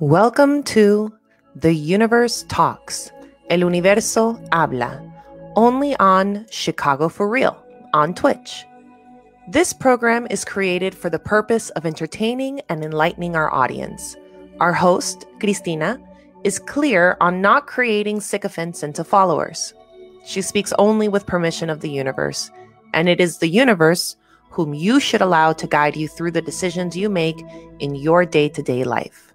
Welcome to The Universe Talks, El Universo Habla, only on Chicago for Real, on Twitch. This program is created for the purpose of entertaining and enlightening our audience. Our host, Cristina, is clear on not creating sycophants into followers. She speaks only with permission of the universe, and it is the universe whom you should allow to guide you through the decisions you make in your day to day life.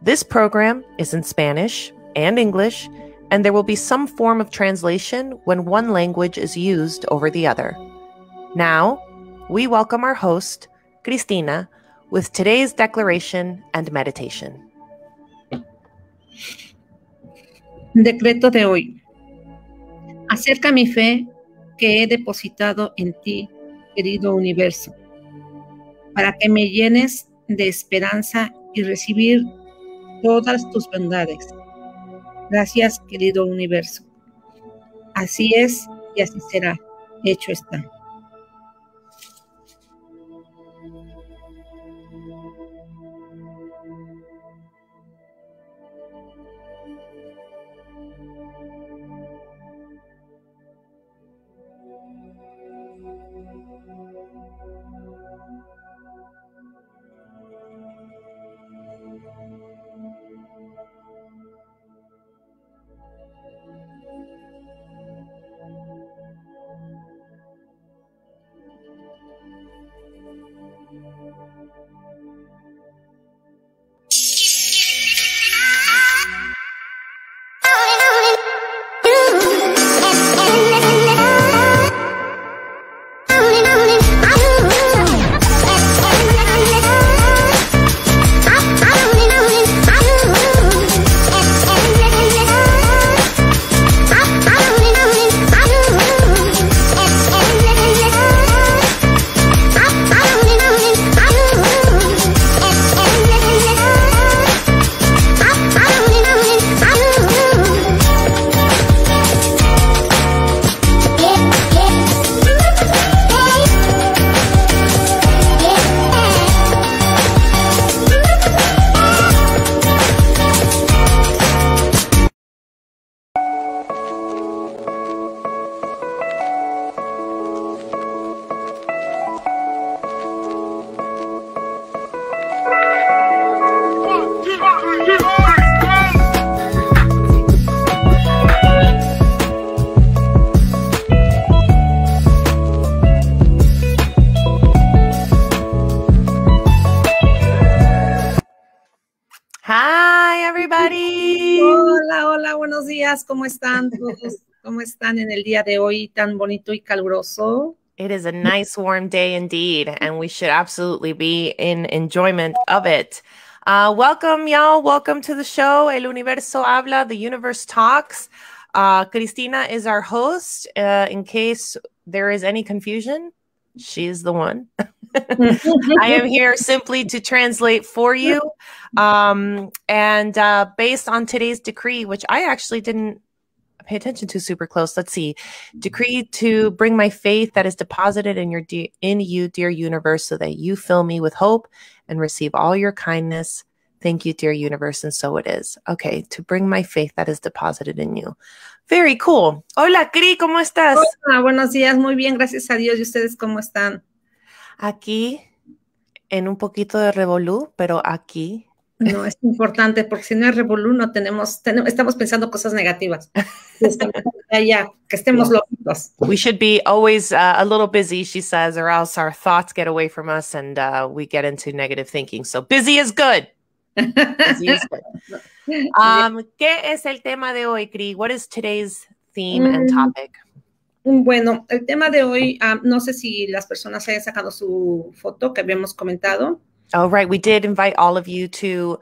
This program is in Spanish and English, and there will be some form of translation when one language is used over the other. Now, we welcome our host, Cristina, with today's declaration and meditation. Decreto de hoy. Acerca mi fe que he depositado en ti, querido universo, para que me llenes de esperanza y recibir todas tus bondades. Gracias, querido universo. Así es y así será. Hecho está. todos? ¿Cómo están en el día de hoy tan bonito y caluroso? It is a nice warm day indeed, and we should absolutely be in enjoyment of it. Uh, welcome, y'all. Welcome to the show. El Universo Habla, the universe talks. Uh, Cristina is our host. Uh, in case there is any confusion, she's the one. I am here simply to translate for you. Um, and uh, based on today's decree, which I actually didn't pay attention to super close. Let's see. Mm-hmm. Decree to bring my faith that is deposited in your de- in you, dear universe, so that you fill me with hope and receive all your kindness. Thank you, dear universe, and so it is. Okay, to bring my faith that is deposited in you. Very cool. Hola, Cri, ¿cómo estás? Hola, buenos días. Muy bien, gracias a Dios. ¿Y ustedes cómo están? Aquí, en un poquito de revolú, pero aquí, No, es importante porque si no es revolú, no tenemos, estamos pensando cosas negativas. allá, que estemos locos. We should be always uh, a little busy, she says, or else our thoughts get away from us and uh, we get into negative thinking. So busy is good. Um, ¿Qué es el tema de hoy, Cri? What is today's theme and mm. topic? Bueno, el tema de hoy, um, no sé si las personas hayan sacado su foto que habíamos comentado. Oh, right. We did invite all of you to,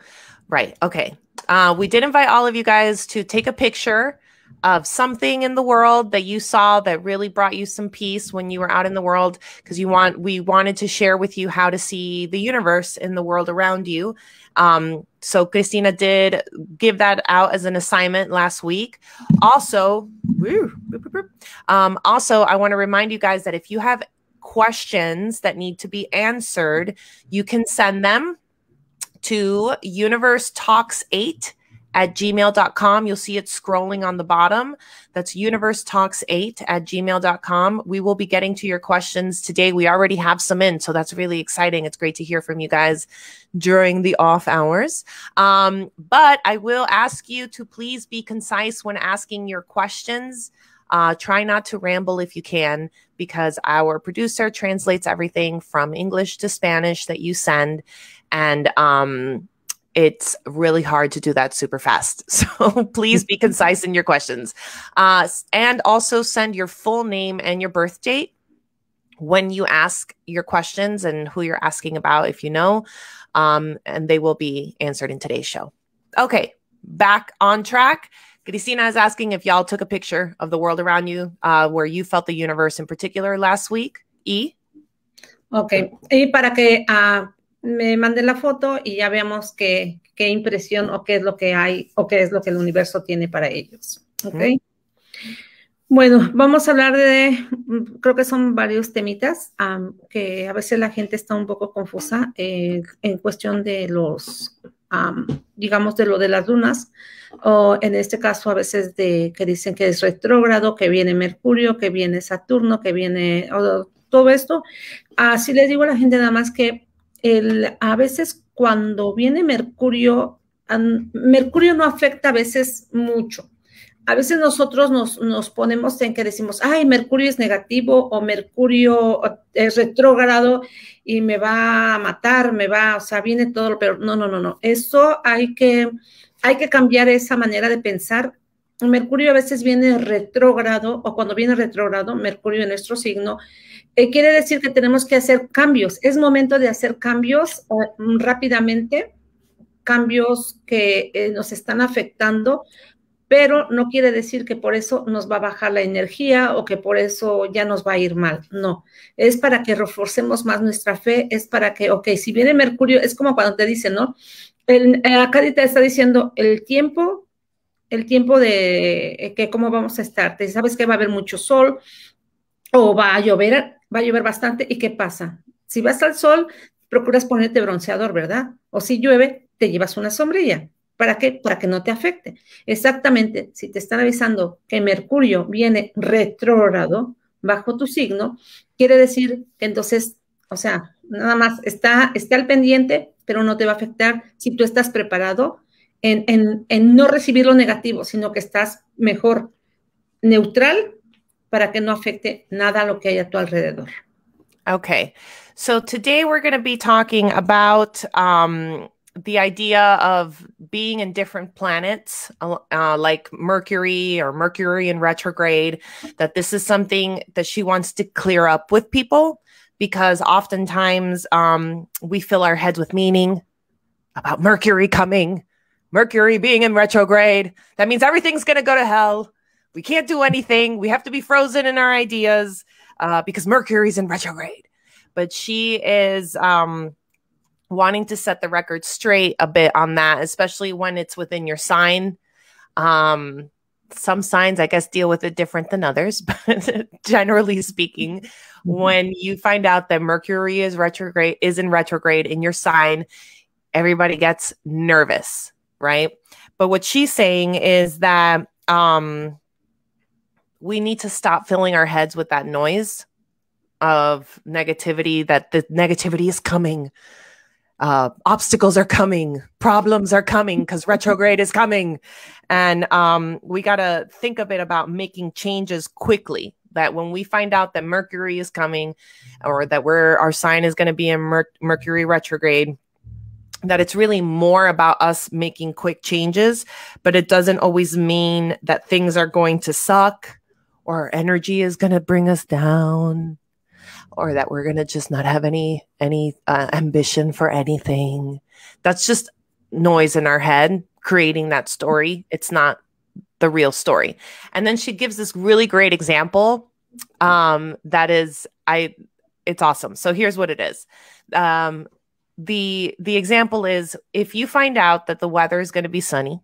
right. Okay. Uh, we did invite all of you guys to take a picture of something in the world that you saw that really brought you some peace when you were out in the world because you want we wanted to share with you how to see the universe in the world around you um, so christina did give that out as an assignment last week also woo, um, also i want to remind you guys that if you have questions that need to be answered, you can send them to universetalks8 at gmail.com. You'll see it scrolling on the bottom. That's universetalks8 at gmail.com. We will be getting to your questions today. We already have some in, so that's really exciting. It's great to hear from you guys during the off hours. Um, but I will ask you to please be concise when asking your questions. Uh, try not to ramble if you can, because our producer translates everything from English to Spanish that you send. And um, it's really hard to do that super fast. So please be concise in your questions. Uh, and also send your full name and your birth date when you ask your questions and who you're asking about, if you know, um, and they will be answered in today's show. Okay, back on track. Cristina is asking if y'all took a picture of the world around you, uh, where you felt the universe in particular last week. E. Okay, y para que ah, me mande la foto y ya veamos qué, impresión o qué es lo que hay o qué es lo que el universo tiene para ellos. Okay. Bueno, vamos a hablar de, creo que son varios temitas ah, que a veces la gente está un poco confusa eh, en cuestión de los digamos, de lo de las lunas, o en este caso a veces de que dicen que es retrógrado, que viene Mercurio, que viene Saturno, que viene todo esto. Así les digo a la gente nada más que el, a veces cuando viene Mercurio, Mercurio no afecta a veces mucho a veces nosotros nos, nos, ponemos en que decimos, ay, Mercurio es negativo o Mercurio eh, es retrógrado y me va a matar, me va, o sea, viene todo lo No, no, no, no. Eso hay que, hay que cambiar esa manera de pensar. Mercurio a veces viene retrógrado o cuando viene retrógrado, Mercurio en nuestro signo, eh, quiere decir que tenemos que hacer cambios. Es momento de hacer cambios eh, rápidamente cambios que nos están afectando pero no quiere decir que por eso nos va a bajar la energía o que por eso ya nos va a ir mal. No, es para que reforcemos más nuestra fe, es para que, ok, si viene Mercurio, es como cuando te dicen, ¿no? El, eh, acá te está diciendo el tiempo, el tiempo de eh, que cómo vamos a estar. Te sabes que va a haber mucho sol o va a llover, va a llover bastante. ¿Y qué pasa? Si vas al sol, procuras ponerte bronceador, ¿verdad? O si llueve, te llevas una sombrilla. ¿Para qué? Para que no te afecte. Exactamente, si te están avisando que Mercurio viene retrógrado bajo tu signo, quiere decir que entonces, o sea, nada más está, está al pendiente, pero no te va a afectar si tú estás preparado en, no recibir lo negativo, sino que estás mejor neutral para que no afecte nada lo que hay a tu alrededor. ok So today we're going to be talking about um, the idea of being in different planets uh, uh, like mercury or mercury in retrograde that this is something that she wants to clear up with people because oftentimes um, we fill our heads with meaning about mercury coming mercury being in retrograde that means everything's going to go to hell we can't do anything we have to be frozen in our ideas uh, because mercury's in retrograde but she is um, wanting to set the record straight a bit on that, especially when it's within your sign. Um, some signs, I guess, deal with it different than others, but generally speaking, mm-hmm. when you find out that Mercury is retrograde, is in retrograde in your sign, everybody gets nervous, right? But what she's saying is that um, we need to stop filling our heads with that noise of negativity that the negativity is coming uh, obstacles are coming, problems are coming because retrograde is coming. And um, we got to think a bit about making changes quickly. That when we find out that Mercury is coming or that we're, our sign is going to be in Mer- Mercury retrograde, that it's really more about us making quick changes, but it doesn't always mean that things are going to suck or energy is going to bring us down or that we're going to just not have any any uh, ambition for anything that's just noise in our head creating that story it's not the real story and then she gives this really great example um that is i it's awesome so here's what it is um the the example is if you find out that the weather is going to be sunny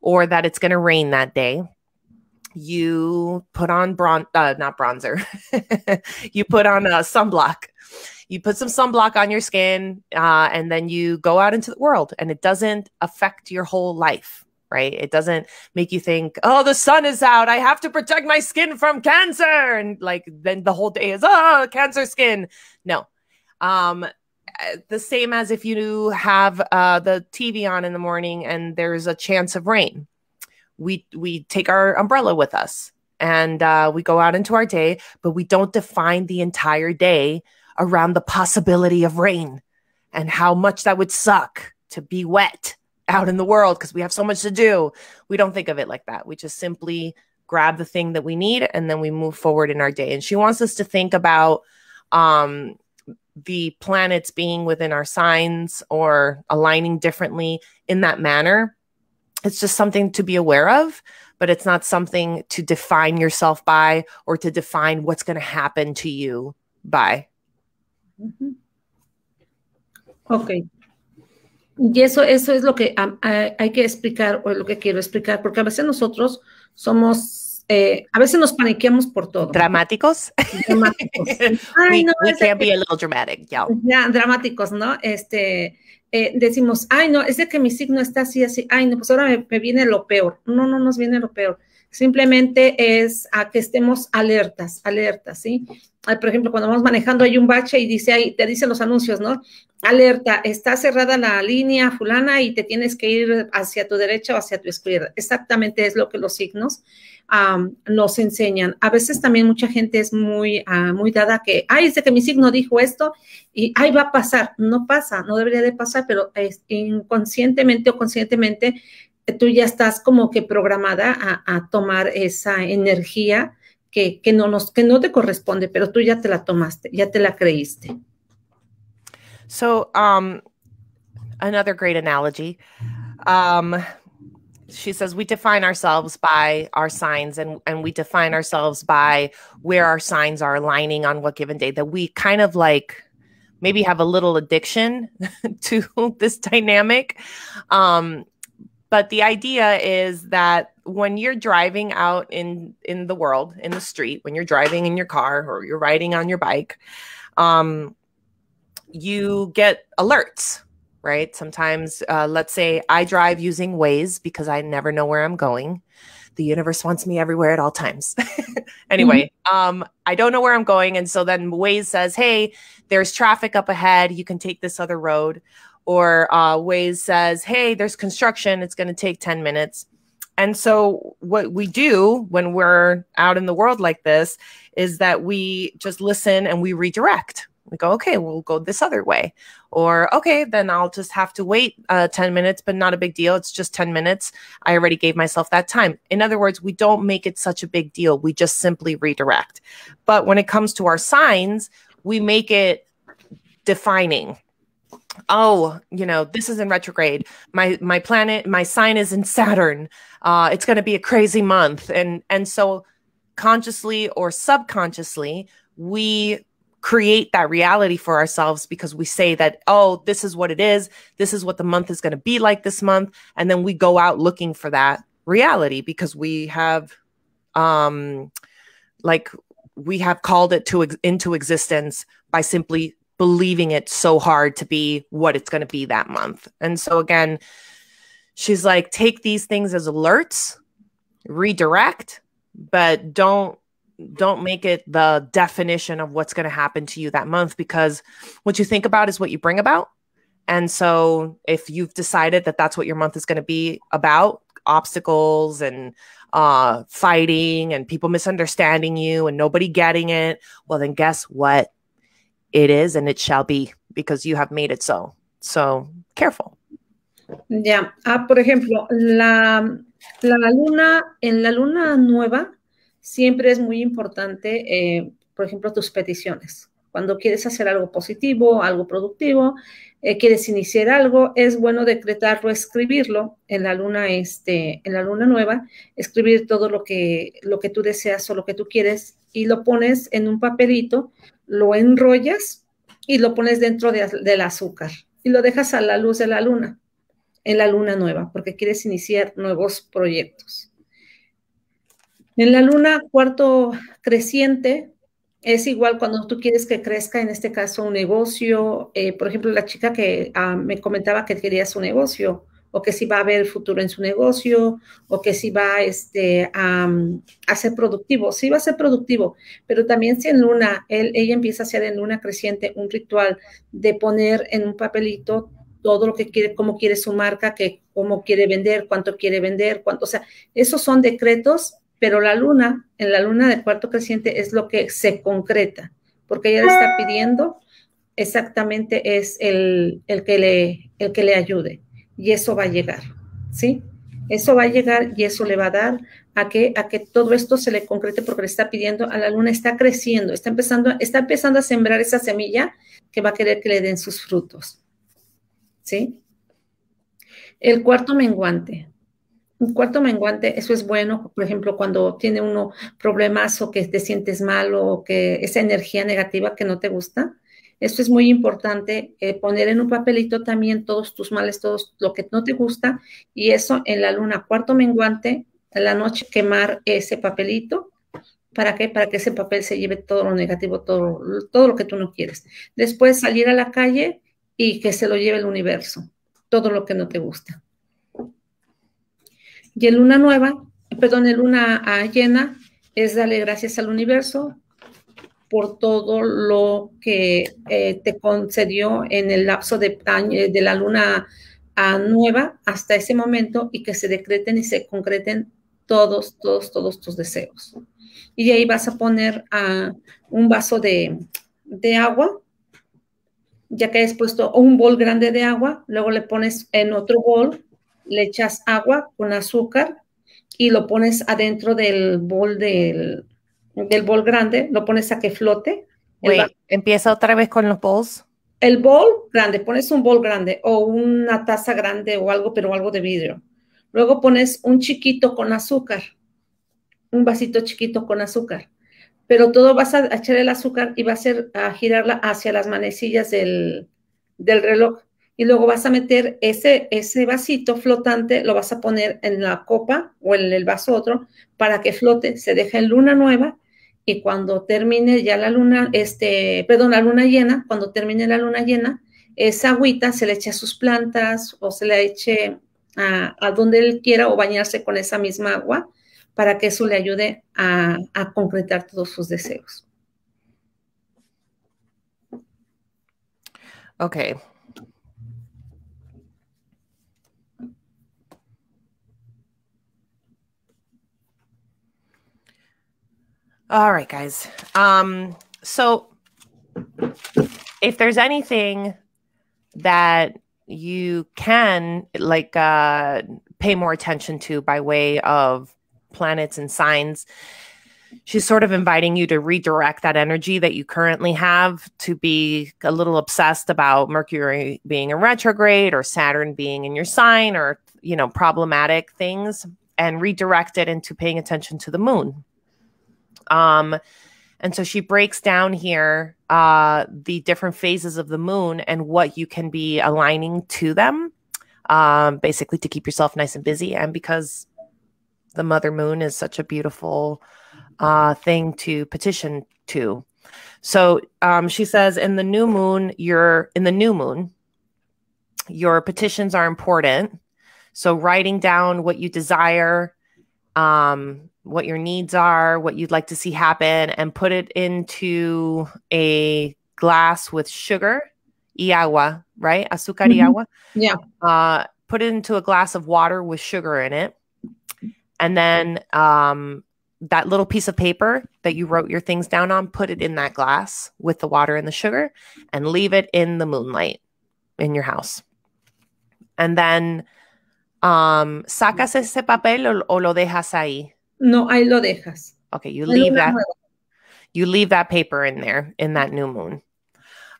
or that it's going to rain that day you put on bron uh, not bronzer you put on uh, sunblock you put some sunblock on your skin uh, and then you go out into the world and it doesn't affect your whole life right it doesn't make you think oh the sun is out i have to protect my skin from cancer and like then the whole day is oh cancer skin no um the same as if you have uh, the tv on in the morning and there's a chance of rain we we take our umbrella with us and uh, we go out into our day, but we don't define the entire day around the possibility of rain and how much that would suck to be wet out in the world because we have so much to do. We don't think of it like that. We just simply grab the thing that we need and then we move forward in our day. And she wants us to think about um, the planets being within our signs or aligning differently in that manner it's just something to be aware of but it's not something to define yourself by or to define what's going to happen to you by ok y eso eso es lo que hay que explicar o lo que quiero explicar porque a veces nosotros somos eh, a veces nos paniqueamos por todo. Dramáticos. Dramáticos. we, no, be a little dramatic, Ya, dramáticos, ¿no? Este, eh, decimos, ay, no, es de que mi signo está así, así, ay, no, pues ahora me, me viene lo peor. No, no nos viene lo peor. Simplemente es a que estemos alertas, alertas, ¿sí? Por ejemplo, cuando vamos manejando hay un bache y dice ahí, te dicen los anuncios, ¿no? Alerta, está cerrada la línea fulana y te tienes que ir hacia tu derecha o hacia tu izquierda. Exactamente es lo que los signos nos enseñan. A veces también mucha gente es muy, ah, muy dada que, ay, es de que mi signo dijo esto y, ay, va a pasar. No pasa, no debería de pasar, pero inconscientemente o conscientemente tú ya estás como que programada a, a tomar esa energía que, que, no nos, que no te corresponde, pero tú ya te la tomaste, ya te la creíste. So, um, another great analogy. Um, she says we define ourselves by our signs and and we define ourselves by where our signs are aligning on what given day that we kind of like maybe have a little addiction to this dynamic um but the idea is that when you're driving out in in the world in the street when you're driving in your car or you're riding on your bike um, you get alerts right sometimes uh, let's say i drive using waze because i never know where i'm going the universe wants me everywhere at all times anyway mm-hmm. um, i don't know where i'm going and so then waze says hey there's traffic up ahead you can take this other road or uh, Waze says, hey, there's construction, it's going to take 10 minutes. And so, what we do when we're out in the world like this is that we just listen and we redirect. We go, okay, we'll go this other way. Or, okay, then I'll just have to wait uh, 10 minutes, but not a big deal. It's just 10 minutes. I already gave myself that time. In other words, we don't make it such a big deal. We just simply redirect. But when it comes to our signs, we make it defining oh you know this is in retrograde my my planet my sign is in saturn uh it's going to be a crazy month and and so consciously or subconsciously we create that reality for ourselves because we say that oh this is what it is this is what the month is going to be like this month and then we go out looking for that reality because we have um like we have called it to ex- into existence by simply believing it so hard to be what it's going to be that month. And so again, she's like, take these things as alerts, redirect, but don't don't make it the definition of what's going to happen to you that month because what you think about is what you bring about. And so if you've decided that that's what your month is going to be about, obstacles and uh, fighting and people misunderstanding you and nobody getting it, well, then guess what? it is and it shall be because you have made it so. So careful. Ya, ah, por ejemplo, la, luna, en la luna nueva siempre es muy importante, eh, por ejemplo, tus peticiones. Cuando quieres hacer algo positivo, algo productivo, eh, quieres iniciar algo, es bueno decretarlo, escribirlo en la luna, este, en la luna nueva, escribir todo lo que, lo que tú deseas o lo que tú quieres y lo pones en un papelito lo enrollas y lo pones dentro del azúcar y lo dejas a la luz de la luna, en la luna nueva, porque quieres iniciar nuevos proyectos. En la luna cuarto creciente es igual cuando tú quieres que crezca, en este caso, un negocio. Eh, por ejemplo, la chica que ah, me comentaba que quería su negocio, o que si va a ver futuro en su negocio, o que si va este, a, ser productivo. si va a ser productivo, pero también si en luna, él, ella empieza a hacer en luna creciente un ritual de poner en un papelito todo lo que quiere, cómo quiere su marca, que cómo quiere vender, cuánto quiere vender, cuánto, o sea, esos son decretos, pero la luna, en la luna de cuarto creciente es lo que se concreta, porque ella le está pidiendo exactamente es el, que, el que le ayude y eso va a llegar, ¿sí? Eso va a llegar y eso le va a dar a que, a que todo esto se le concrete porque le está pidiendo a la luna, está creciendo, está empezando, está empezando a sembrar esa semilla que va a querer que le den sus frutos. ¿Sí? El cuarto menguante. Un cuarto menguante, eso es bueno, por ejemplo, cuando tiene uno problemas o que te sientes mal o que esa energía negativa que no te gusta, esto es muy importante, eh, poner en un papelito también todos tus males, todo lo que no te gusta, y eso en la luna, cuarto menguante, en la noche quemar ese papelito. ¿Para qué? Para que ese papel se lleve todo lo negativo, todo, todo lo que tú no quieres. Después salir a la calle y que se lo lleve el universo, todo lo que no te gusta. Y en luna nueva, perdón, en luna ah, llena, es darle gracias al universo por todo lo que eh, te concedió en el lapso de, eh, de la luna nueva hasta ese momento y que se decreten y se concreten todos, todos, todos tus deseos. Y ahí vas a poner ah, un vaso de, de, agua, ya que has puesto un bol grande de agua, luego le pones en otro bol, le echas agua con azúcar y lo pones adentro del bol del, del bol grande, lo pones a que flote. empieza otra vez con los bols? El bol grande, pones un bol grande o una taza grande o algo, pero algo de vidrio. Luego pones un chiquito con azúcar, un vasito chiquito con azúcar. Pero todo vas a echar el azúcar y vas a, a girarla hacia las manecillas del, del reloj y luego vas a meter ese, ese vasito flotante, lo vas a poner en la copa o en el vaso otro para que flote, se deja en luna nueva y cuando termine ya la luna, este, perdón, la luna llena, cuando termine la luna llena, esa agüita se le eche a sus plantas o se le eche a, a, donde él quiera o bañarse con esa misma agua para que eso le ayude a, concretar todos sus deseos. Okay, All right, guys. Um, so if there's anything that you can like uh, pay more attention to by way of planets and signs, she's sort of inviting you to redirect that energy that you currently have to be a little obsessed about Mercury being in retrograde or Saturn being in your sign or you know problematic things and redirect it into paying attention to the moon um, and so she breaks down here uh, the different phases of the moon and what you can be aligning to them, um, basically to keep yourself nice and busy. And because the mother moon is such a beautiful uh, thing to petition to. So um, she says, in the new moon, you're in the new moon, your petitions are important. So writing down what you desire um, what your needs are, what you'd like to see happen, and put it into a glass with sugar y agua, right? Azúcar mm -hmm. Yeah. Uh, put it into a glass of water with sugar in it. And then um, that little piece of paper that you wrote your things down on, put it in that glass with the water and the sugar and leave it in the moonlight in your house. And then um, sacas ese papel o, o lo dejas ahí. No, ahí lo dejas. Okay, you leave that. Nueva. You leave that paper in there in that new moon.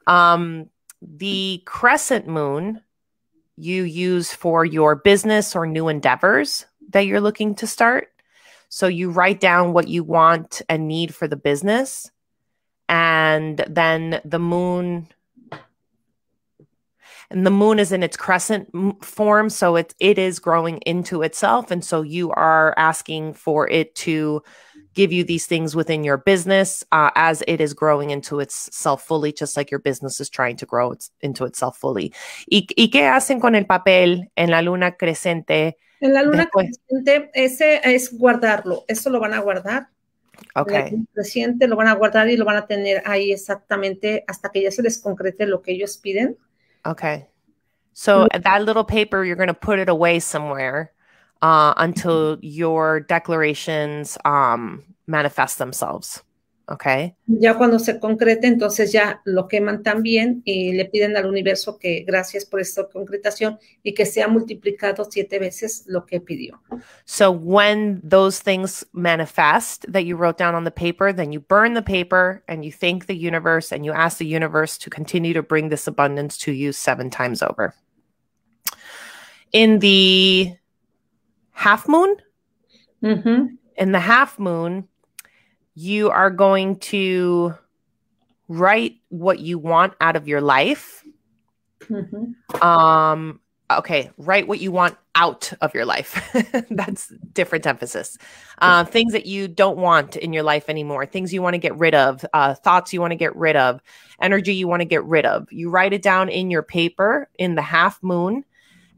Um, the crescent moon you use for your business or new endeavors that you're looking to start. So you write down what you want and need for the business. And then the moon and the moon is in its crescent form so it it is growing into itself and so you are asking for it to give you these things within your business uh, as it is growing into itself fully just like your business is trying to grow its, into itself fully ¿Y, y qué hacen con el papel en la luna crescente en la luna Después. creciente, ese es guardarlo. Eso lo van a guardar. Ok. La lo van a guardar y lo van a tener ahí exactamente hasta que ya se les concrete lo que ellos piden. Okay. So that little paper, you're going to put it away somewhere uh, until your declarations um, manifest themselves. Okay. Ya cuando se concrete, entonces ya lo queman también y le piden al universo que gracias por esta concretación y que sea multiplicado siete veces lo que pidió. So when those things manifest that you wrote down on the paper, then you burn the paper and you thank the universe and you ask the universe to continue to bring this abundance to you seven times over. In the half moon, mm -hmm. in the half moon, you are going to write what you want out of your life. Mm-hmm. Um, okay, write what you want out of your life. That's different emphasis. Uh, things that you don't want in your life anymore, things you want to get rid of, uh, thoughts you want to get rid of, energy you want to get rid of. You write it down in your paper in the half moon,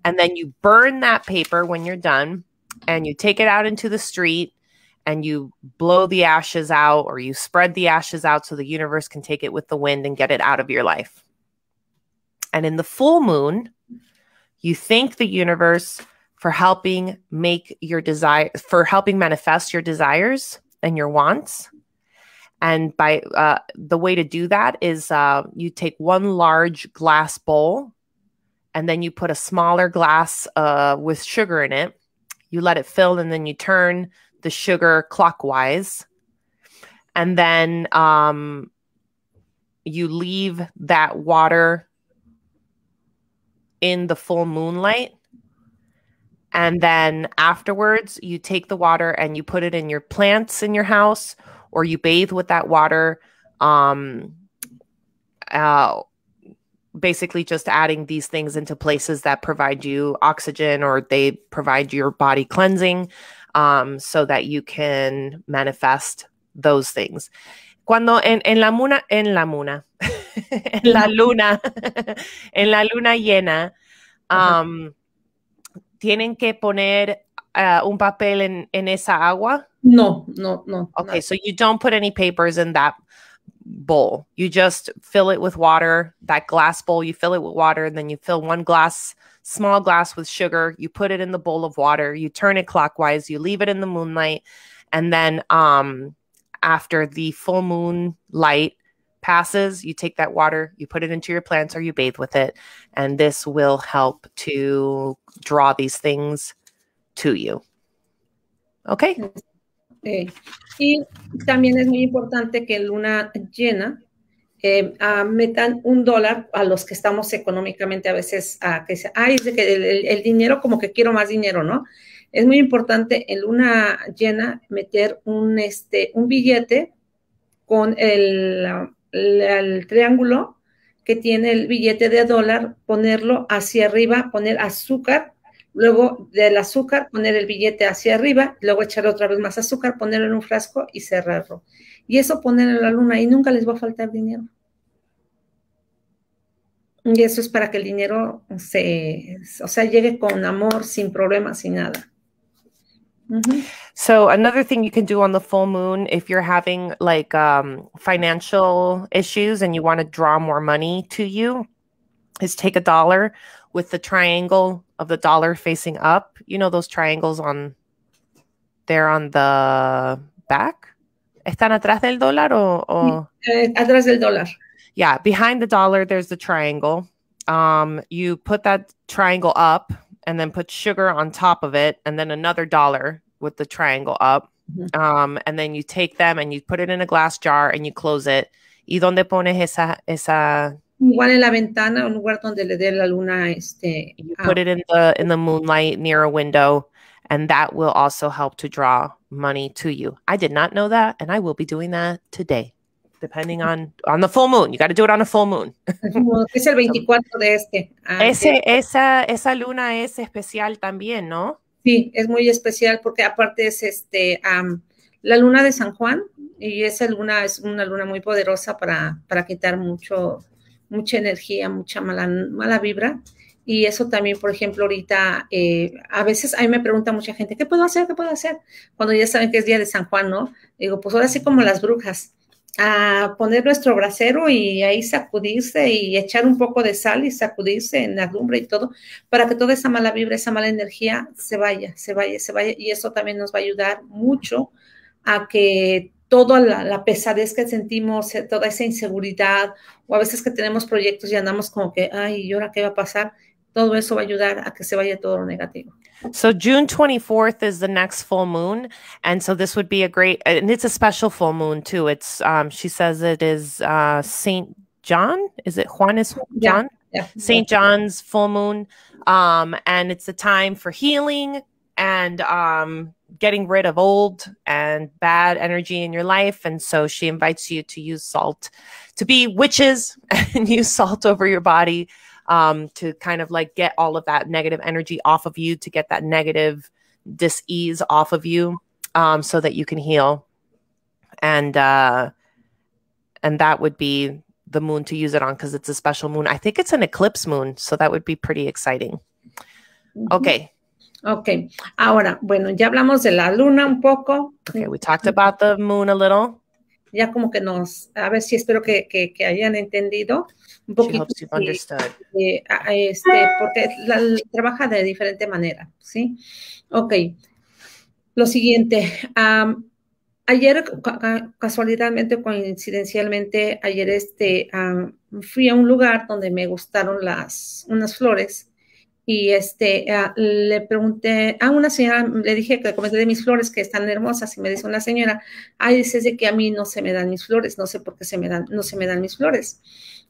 and then you burn that paper when you're done, and you take it out into the street and you blow the ashes out or you spread the ashes out so the universe can take it with the wind and get it out of your life. And in the full moon, you thank the universe for helping make your desire, for helping manifest your desires and your wants. And by uh, the way to do that is uh, you take one large glass bowl and then you put a smaller glass uh, with sugar in it. You let it fill and then you turn the sugar clockwise. And then um, you leave that water in the full moonlight. And then afterwards, you take the water and you put it in your plants in your house, or you bathe with that water. Um, uh, basically, just adding these things into places that provide you oxygen or they provide your body cleansing um, so that you can manifest those things. Cuando en, en la luna, en la luna, en la luna, en la luna llena, um, uh-huh. tienen que poner uh, un papel en, en esa agua? No, no, no. Okay, no. so you don't put any papers in that bowl. You just fill it with water, that glass bowl, you fill it with water, and then you fill one glass small glass with sugar. You put it in the bowl of water. You turn it clockwise. You leave it in the moonlight, and then um, after the full moon light passes, you take that water, you put it into your plants, or you bathe with it, and this will help to draw these things to you. Okay. Y también es muy importante que luna llena Eh, metan un dólar a los que estamos económicamente a veces, a que ay, de que el, dinero, como que quiero más dinero, ¿no? Es muy importante en luna llena meter un, este, un billete con el, el triángulo que tiene el billete de dólar, ponerlo hacia arriba, poner azúcar luego del azúcar poner el billete hacia arriba, luego echar otra vez más azúcar, ponerlo en un frasco y cerrarlo. y eso poner a la luna y nunca les va a faltar dinero. Y eso es para que el dinero se, o sea, llegue con amor, sin problemas, sin nada. Mm -hmm. So another thing you can do on the full moon, if you're having like um, financial issues and you want to draw more money to you, is take a dollar with the triangle of the dollar facing up. You know those triangles on there on the back. ¿Están atrás del dólar o...? o? Mm, eh, atrás del dólar. Yeah, behind the dollar there's the triangle. Um, you put that triangle up and then put sugar on top of it and then another dollar with the triangle up. Mm -hmm. um, and then you take them and you put it in a glass jar and you close it. ¿Y dónde pones esa... esa Igual en la ventana, un lugar donde le dé la luna. Este, you ah, put it in the, in the moonlight near a window and that will also help to draw money to you. I did not know that, and I will be doing that today, depending on on the full moon. You got to do it on a full moon. es el 24 de este. Ese, esa, esa luna es especial también, ¿no? Sí, es muy especial porque aparte es este la luna de San Juan y esa luna es una luna muy poderosa para, para quitar mucho mucha energía, mucha mala, mala vibra. Y eso también, por ejemplo, ahorita, eh, a veces a mí me pregunta mucha gente, ¿qué puedo hacer? ¿Qué puedo hacer? Cuando ya saben que es día de San Juan, ¿no? Digo, pues ahora sí como las brujas, a poner nuestro brasero y ahí sacudirse y echar un poco de sal y sacudirse en la lumbre y todo, para que toda esa mala vibra, esa mala energía se vaya, se vaya, se vaya. Y eso también nos va a ayudar mucho a que toda la, la, pesadez que sentimos, eh, toda esa inseguridad, o a veces que tenemos proyectos y andamos como que, ay, ¿y ahora qué va a pasar? todo eso va a ayudar a que se vaya todo lo negativo. So June 24th is the next full moon. And so this would be a great, and it's a special full moon too. It's, um, she says it is uh, St. John. Is it Juan is John? Yeah. St. John's full moon. Um, and it's a time for healing and um, getting rid of old and bad energy in your life. And so she invites you to use salt, to be witches and use salt over your body um, to kind of like get all of that negative energy off of you, to get that negative dis-ease off of you um, so that you can heal. And uh, and that would be the moon to use it on because it's a special moon. I think it's an eclipse moon, so that would be pretty exciting. Mm-hmm. Okay. Ok, ahora, bueno, ya hablamos de la luna un poco. Okay, we talked about the moon a little. ya como que nos, a ver si espero que, hayan entendido un poquito, ah, este, porque trabaja de diferente manera, ¿sí? Ok, lo siguiente, ayer ah, casualmente, coincidencialmente, ayer este, fui a un lugar donde me gustaron las, unas flores y este, ah, le pregunté a una señora, le dije que le comenté de mis flores que están hermosas y me dice una señora, ay, dice de que a mí no se me dan mis flores, no sé por qué se me dan, no se me dan mis flores.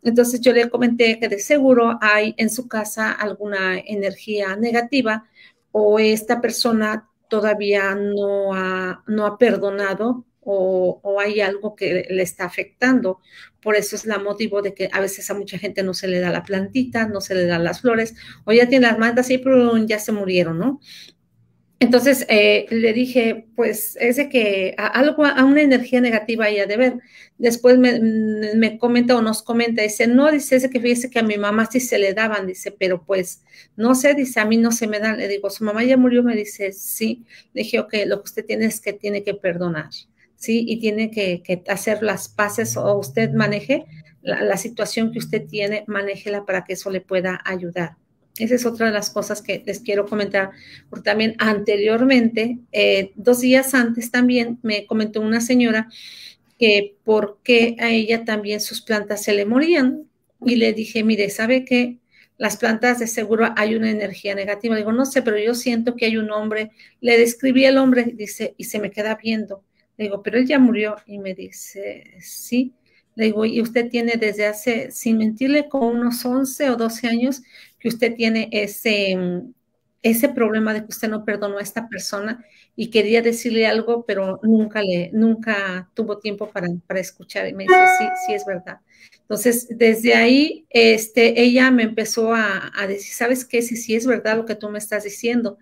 Entonces yo le comenté que de seguro hay en su casa alguna energía negativa o esta persona todavía no ha, no ha perdonado o, hay algo que le está afectando. Por eso es la motivo de que a veces a mucha gente no se le da la plantita, no se le dan las flores, o ya tiene las mantas y pero ya se murieron, ¿no? Entonces eh, le dije, pues es de que a algo, a una energía negativa hay de ver. Después mm, me, comenta o nos comenta, dice, no, dice, es que fíjese que a mi mamá sí se le daban, dice, pero pues no sé, dice, a mí no se me dan. Le digo, su mamá ya murió, me dice, sí. Le dije, ok, lo que usted tiene es que tiene que perdonar. ¿sí? Y tiene que, hacer las paces o usted maneje la, situación que usted tiene, manéjela para que eso le pueda ayudar. Esa es otra de las cosas que les quiero comentar. Porque también anteriormente, eh, dos días antes también me comentó una señora que por qué a ella también sus plantas se le morían. Y le dije, mire, ¿sabe que Las plantas de seguro hay una energía negativa. digo, no sé, pero yo siento que hay un hombre. Le describí el hombre, dice, y se me queda viendo. Le digo, pero él ya murió. Y me dice, sí. Le digo, y usted tiene desde hace, sin mentirle, con unos 11 o 12 años que usted tiene ese, ese problema de que usted no perdonó a esta persona y quería decirle algo, pero nunca le, nunca tuvo tiempo para, escuchar. Y me dice, sí, sí es verdad. Entonces, desde ahí, este, ella me empezó a, decir, ¿sabes qué? Si sí, sí es verdad lo que tú me estás diciendo.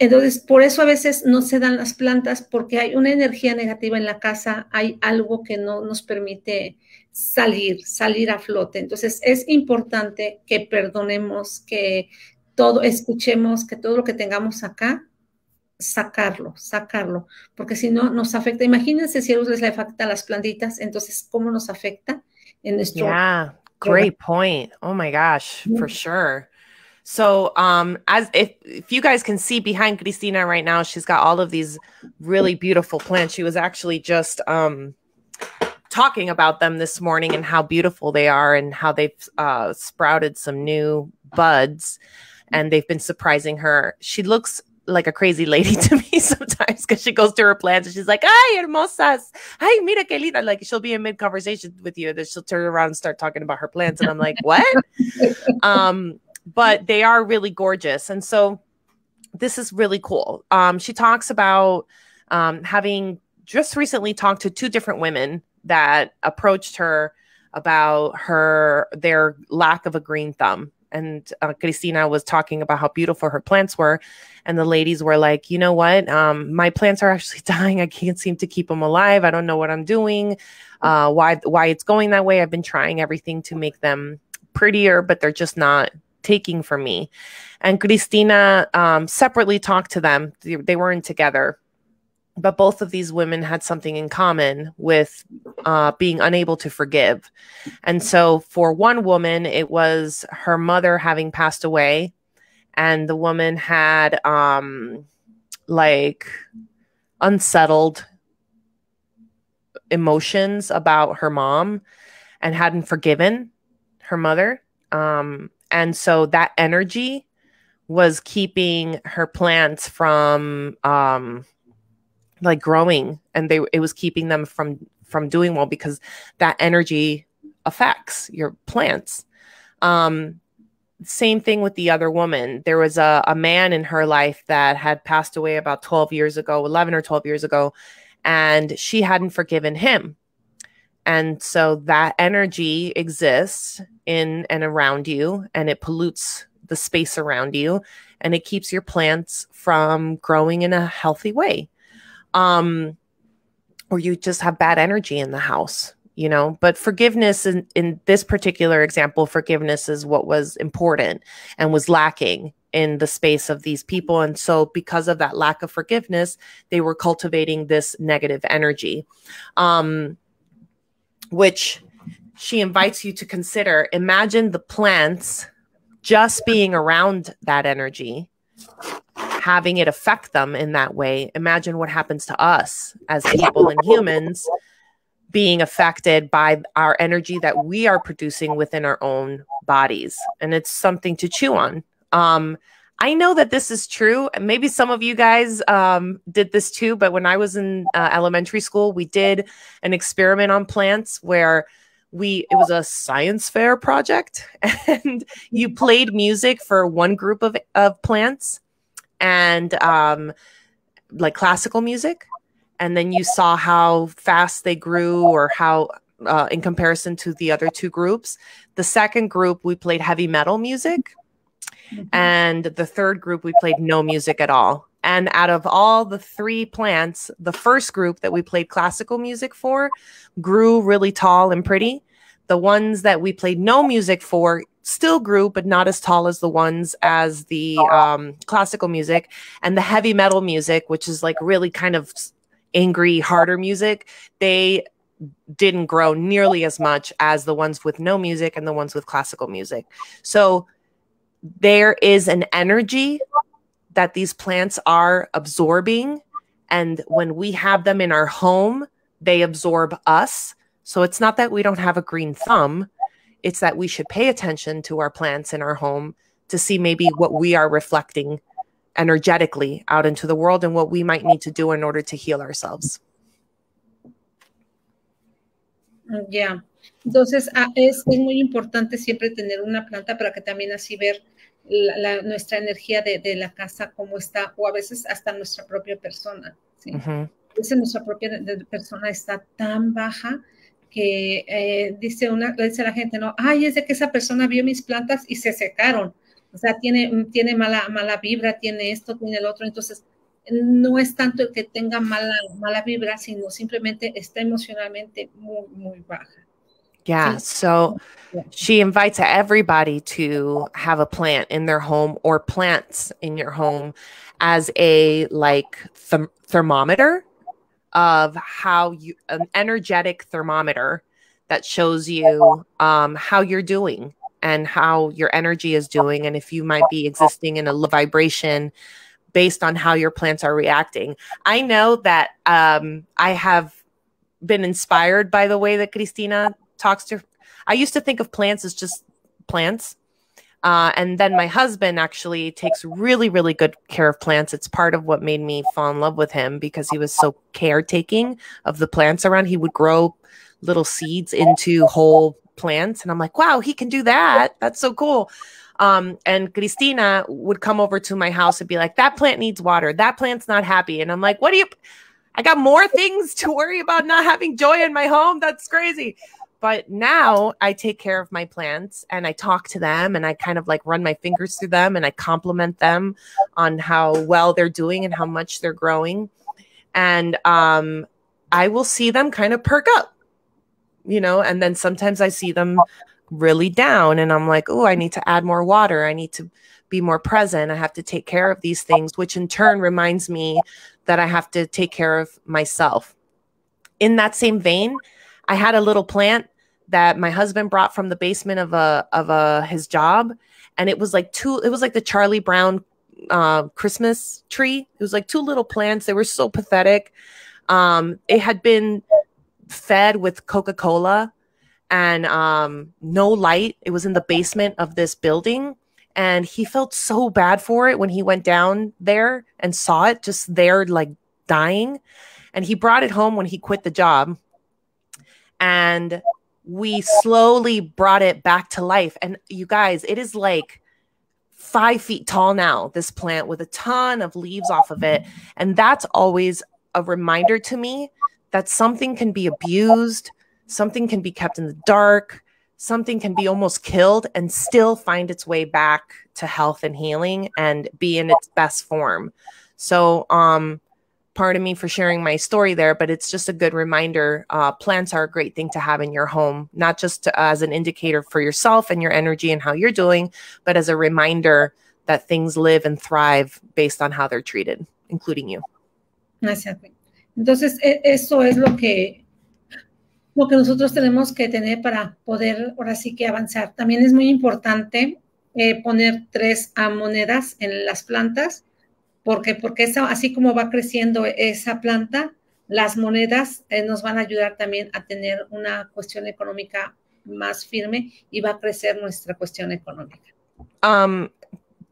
Entonces, por eso a veces no se dan las plantas porque hay una energía negativa en la casa, hay algo que no nos permite salir, salir a flote. Entonces, es importante que perdonemos, que todo escuchemos, que todo lo que tengamos acá, sacarlo, sacarlo, porque si no nos afecta. Imagínense si a les afecta a las plantitas, entonces, ¿cómo nos afecta en nuestro... Yeah, great point. Oh my gosh, for sure. So, um, as if if you guys can see behind Cristina right now, she's got all of these really beautiful plants. She was actually just um, talking about them this morning and how beautiful they are and how they've uh, sprouted some new buds, and they've been surprising her. She looks like a crazy lady to me sometimes because she goes to her plants and she's like, "Ay, hermosas! Ay, mira qué linda!" Like she'll be in mid conversation with you, and then she'll turn around and start talking about her plants, and I'm like, "What?" um, but they are really gorgeous. And so this is really cool. Um, she talks about um, having just recently talked to two different women that approached her about her their lack of a green thumb and uh, Christina was talking about how beautiful her plants were, and the ladies were like, "You know what? Um, my plants are actually dying. I can't seem to keep them alive. I don't know what I'm doing. Uh, why why it's going that way? I've been trying everything to make them prettier, but they're just not taking from me. And Cristina um, separately talked to them. They weren't together. But both of these women had something in common with uh, being unable to forgive. And so for one woman, it was her mother having passed away. And the woman had um, like unsettled emotions about her mom and hadn't forgiven her mother. Um, and so that energy was keeping her plants from um like growing and they it was keeping them from from doing well because that energy affects your plants. Um same thing with the other woman. There was a, a man in her life that had passed away about 12 years ago, 11 or 12 years ago, and she hadn't forgiven him and so that energy exists in and around you and it pollutes the space around you and it keeps your plants from growing in a healthy way. Um, or you just have bad energy in the house, you know. But forgiveness in, in this particular example, forgiveness is what was important and was lacking in the space of these people. And so, because of that lack of forgiveness, they were cultivating this negative energy. Um, which she invites you to consider. Imagine the plants just being around that energy, having it affect them in that way. Imagine what happens to us as people and humans being affected by our energy that we are producing within our own bodies. And it's something to chew on. Um, I know that this is true. Maybe some of you guys um, did this too, but when I was in uh, elementary school, we did an experiment on plants where we it was a science fair project and you played music for one group of, of plants and um, like classical music and then you saw how fast they grew or how uh, in comparison to the other two groups the second group we played heavy metal music Mm-hmm. And the third group, we played no music at all. And out of all the three plants, the first group that we played classical music for grew really tall and pretty. The ones that we played no music for still grew, but not as tall as the ones as the um, classical music. And the heavy metal music, which is like really kind of angry, harder music, they didn't grow nearly as much as the ones with no music and the ones with classical music. So there is an energy that these plants are absorbing. And when we have them in our home, they absorb us. So it's not that we don't have a green thumb, it's that we should pay attention to our plants in our home to see maybe what we are reflecting energetically out into the world and what we might need to do in order to heal ourselves. Yeah. Entonces, ah, es, es muy importante siempre tener una planta para que también así ver la, nuestra energía de, la casa, cómo está, o a veces hasta nuestra propia persona. ¿sí? A veces nuestra propia persona está tan baja que eh, dice, una, dice la gente, no, ay, es de que esa persona vio mis plantas y se secaron. O sea, tiene, tiene mala, mala vibra, tiene esto, tiene el otro. Entonces, no es tanto el que tenga mala, mala vibra, sino simplemente está emocionalmente muy, muy baja. Yeah. So she invites everybody to have a plant in their home or plants in your home as a like th- thermometer of how you an energetic thermometer that shows you um, how you're doing and how your energy is doing and if you might be existing in a low vibration based on how your plants are reacting i know that um, i have been inspired by the way that christina talks to I used to think of plants as just plants. Uh, and then my husband actually takes really, really good care of plants. It's part of what made me fall in love with him because he was so caretaking of the plants around. He would grow little seeds into whole plants. And I'm like, wow, he can do that. That's so cool. Um, and Christina would come over to my house and be like, that plant needs water. That plant's not happy. And I'm like, what do you, I got more things to worry about not having joy in my home. That's crazy. But now I take care of my plants and I talk to them and I kind of like run my fingers through them and I compliment them on how well they're doing and how much they're growing. And um, I will see them kind of perk up, you know, and then sometimes I see them really down and I'm like, oh, I need to add more water. I need to be more present. I have to take care of these things, which in turn reminds me that I have to take care of myself. In that same vein, I had a little plant that my husband brought from the basement of a of a his job, and it was like two. It was like the Charlie Brown uh, Christmas tree. It was like two little plants. They were so pathetic. Um, it had been fed with Coca Cola and um, no light. It was in the basement of this building. And he felt so bad for it when he went down there and saw it just there, like dying. And he brought it home when he quit the job and we slowly brought it back to life. And you guys, it is like five feet tall now, this plant with a ton of leaves off of it. And that's always a reminder to me that something can be abused, something can be kept in the dark, something can be almost killed and still find its way back to health and healing and be in its best form. So, um, pardon me for sharing my story there, but it's just a good reminder. Uh, plants are a great thing to have in your home, not just to, as an indicator for yourself and your energy and how you're doing, but as a reminder that things live and thrive based on how they're treated, including you. Gracias. Entonces, eso es lo que, lo que nosotros tenemos que tener para poder ahora sí que avanzar. También es muy importante eh, poner tres monedas en las plantas porque porque así como va creciendo esa planta, las monedas eh, nos van a ayudar también a tener una cuestión económica más firme y va a crecer nuestra cuestión económica.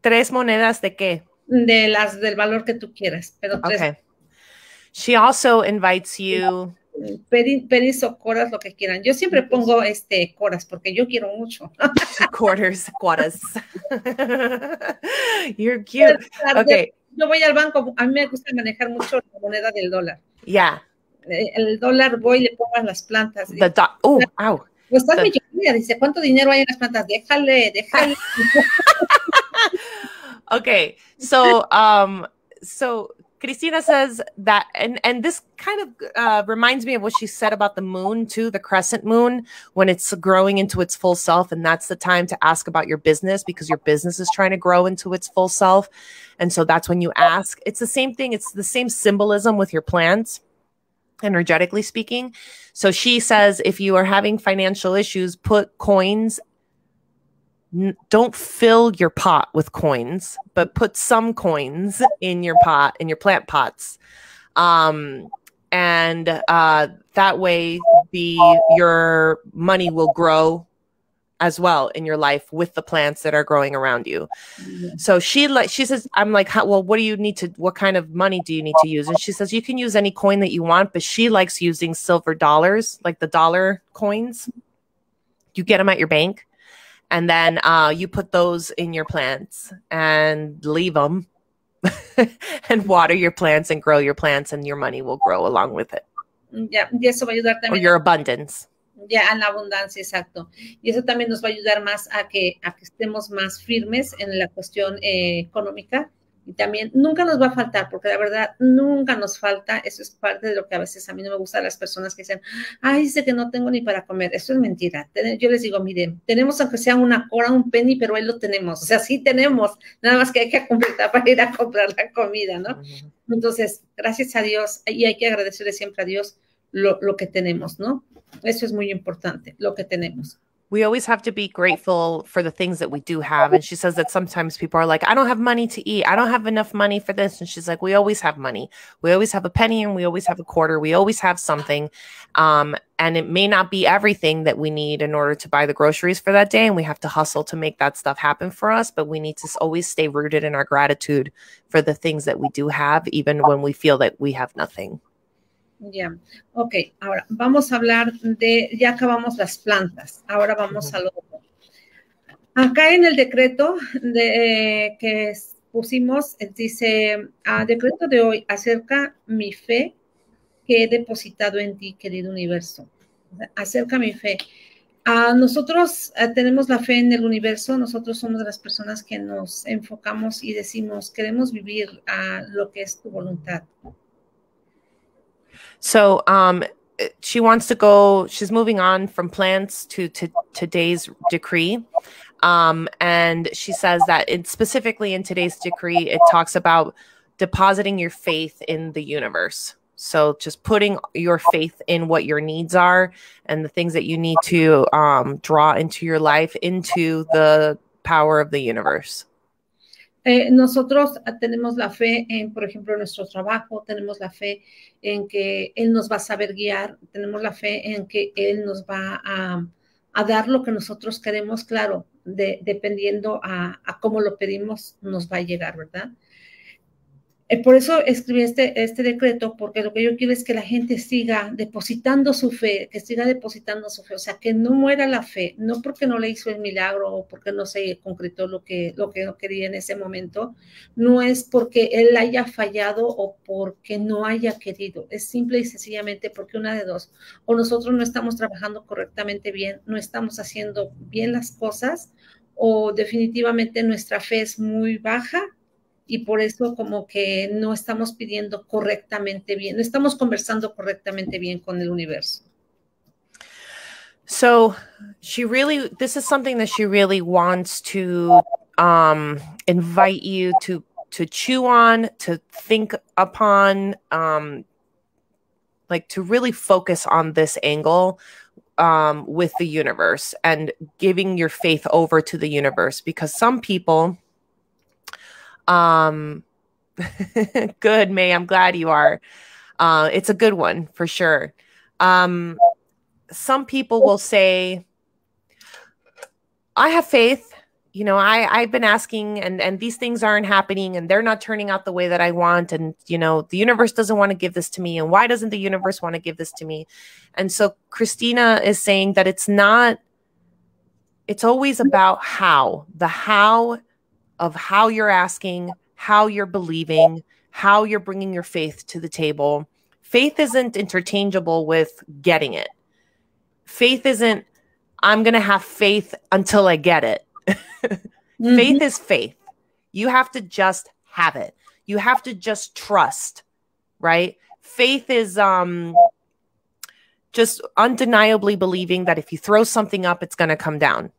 ¿Tres monedas de qué? De las del valor que tú quieras, pero tres. She also invites you. o coras lo que quieran. Yo siempre pongo este coras porque yo quiero mucho. Quarters, quarters. You're cute. Okay yo voy al banco, a mí me gusta manejar mucho la moneda del dólar. Ya. Eh, el dólar voy y le pongo a las plantas. oh, uh, ow. Pues estás millonaria, dice, ¿cuánto dinero hay en las plantas? Déjale, déjale. ok so, um, so Christina says that, and and this kind of uh, reminds me of what she said about the moon too, the crescent moon, when it's growing into its full self, and that's the time to ask about your business because your business is trying to grow into its full self, and so that's when you ask. It's the same thing. It's the same symbolism with your plants, energetically speaking. So she says, if you are having financial issues, put coins don't fill your pot with coins, but put some coins in your pot, in your plant pots. Um, and uh, that way, the your money will grow as well in your life with the plants that are growing around you. Mm-hmm. So she like she says, I'm like, well, what do you need to? What kind of money do you need to use? And she says you can use any coin that you want, but she likes using silver dollars, like the dollar coins. You get them at your bank and then uh, you put those in your plants and leave them and water your plants and grow your plants and your money will grow along with it. Yeah, y eso va a ayudar también. Or your abundance. Yeah, en la abundancia, exacto. Y eso también nos va a ayudar más a que, a que estemos más firmes en la cuestión eh, económica y también nunca nos va a faltar, porque la verdad nunca nos falta, eso es parte de lo que a veces a mí no me gusta las personas que dicen, ay, dice que no tengo ni para comer, eso es mentira. Yo les digo, miren, tenemos aunque sea una cora, un penny, pero ahí lo tenemos, o sea, sí tenemos, nada más que hay que completar para ir a comprar la comida, ¿no? Entonces, gracias a Dios, y hay que agradecerle siempre a Dios lo, lo que tenemos, ¿no? Eso es muy importante, lo que tenemos. we always have to be grateful for the things that we do have. And she says that sometimes people are like, I don't have money to eat. I don't have enough money for this. And she's like, we always have money. We always have a penny and we always have a quarter. We always have something. Um, and it may not be everything that we need in order to buy the groceries for that day. And we have to hustle to make that stuff happen for us. But we need to always stay rooted in our gratitude for the things that we do have, even when we feel that we have nothing. Ya, ok. Ahora vamos a hablar de, ya acabamos las plantas, ahora vamos a lo otro. Acá en el decreto que pusimos, eh, dice, a decreto de hoy, acerca mi fe que he depositado en ti, querido universo. Acerca mi fe. nosotros eh, tenemos la fe en el universo, nosotros somos las personas que nos enfocamos y decimos, queremos vivir a lo que es tu voluntad. So um, she wants to go, she's moving on from plants to, to today's decree. Um, and she says that it, specifically in today's decree, it talks about depositing your faith in the universe. So just putting your faith in what your needs are and the things that you need to um, draw into your life into the power of the universe. Eh, nosotros tenemos la fe en, por ejemplo, nuestro trabajo, tenemos la fe en que Él nos va a saber guiar, tenemos la fe en que Él nos va a, dar lo que nosotros queremos, claro, dependiendo a, cómo lo pedimos, nos va a llegar, ¿verdad? Eh, por eso escribí este, este, decreto, porque lo que yo quiero es que la gente siga depositando su fe, que siga depositando su fe, o sea, que no muera la fe, no porque no le hizo el milagro o porque no se concretó lo que, lo que no quería en ese momento, no es porque él haya fallado o porque no haya querido, es simple y sencillamente porque una de dos, o nosotros no estamos trabajando correctamente bien, no estamos haciendo bien las cosas, o definitivamente nuestra fe es muy baja y por eso como que no estamos pidiendo correctamente bien, no estamos conversando correctamente bien con el universo. So she really, this is something that she really wants to um, invite you to to chew on, to think upon, um, like to really focus on this angle um, with the universe and giving your faith over to the universe because some people um, good, May. I'm glad you are. Uh, it's a good one for sure. Um, some people will say, I have faith. You know, I, I've been asking and, and these things aren't happening and they're not turning out the way that I want. And, you know, the universe doesn't want to give this to me. And why doesn't the universe want to give this to me? And so Christina is saying that it's not, it's always about how. The how of how you're asking, how you're believing, how you're bringing your faith to the table. Faith isn't interchangeable with getting it. Faith isn't, I'm going to have faith until I get it. mm-hmm. Faith is faith. You have to just have it. You have to just trust, right? Faith is um just undeniably believing that if you throw something up, it's going to come down.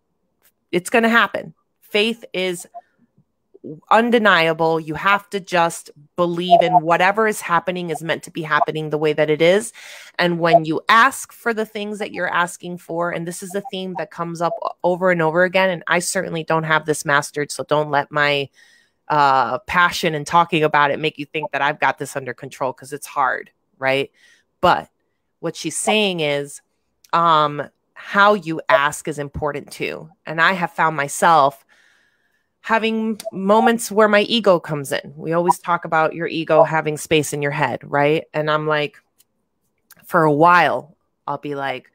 It's going to happen. Faith is undeniable. You have to just believe in whatever is happening is meant to be happening the way that it is. And when you ask for the things that you're asking for, and this is a theme that comes up over and over again, and I certainly don't have this mastered, so don't let my uh, passion and talking about it make you think that I've got this under control because it's hard, right? But what she's saying is um, how you ask is important too. And I have found myself having moments where my ego comes in. We always talk about your ego having space in your head, right? And I'm like, for a while, I'll be like,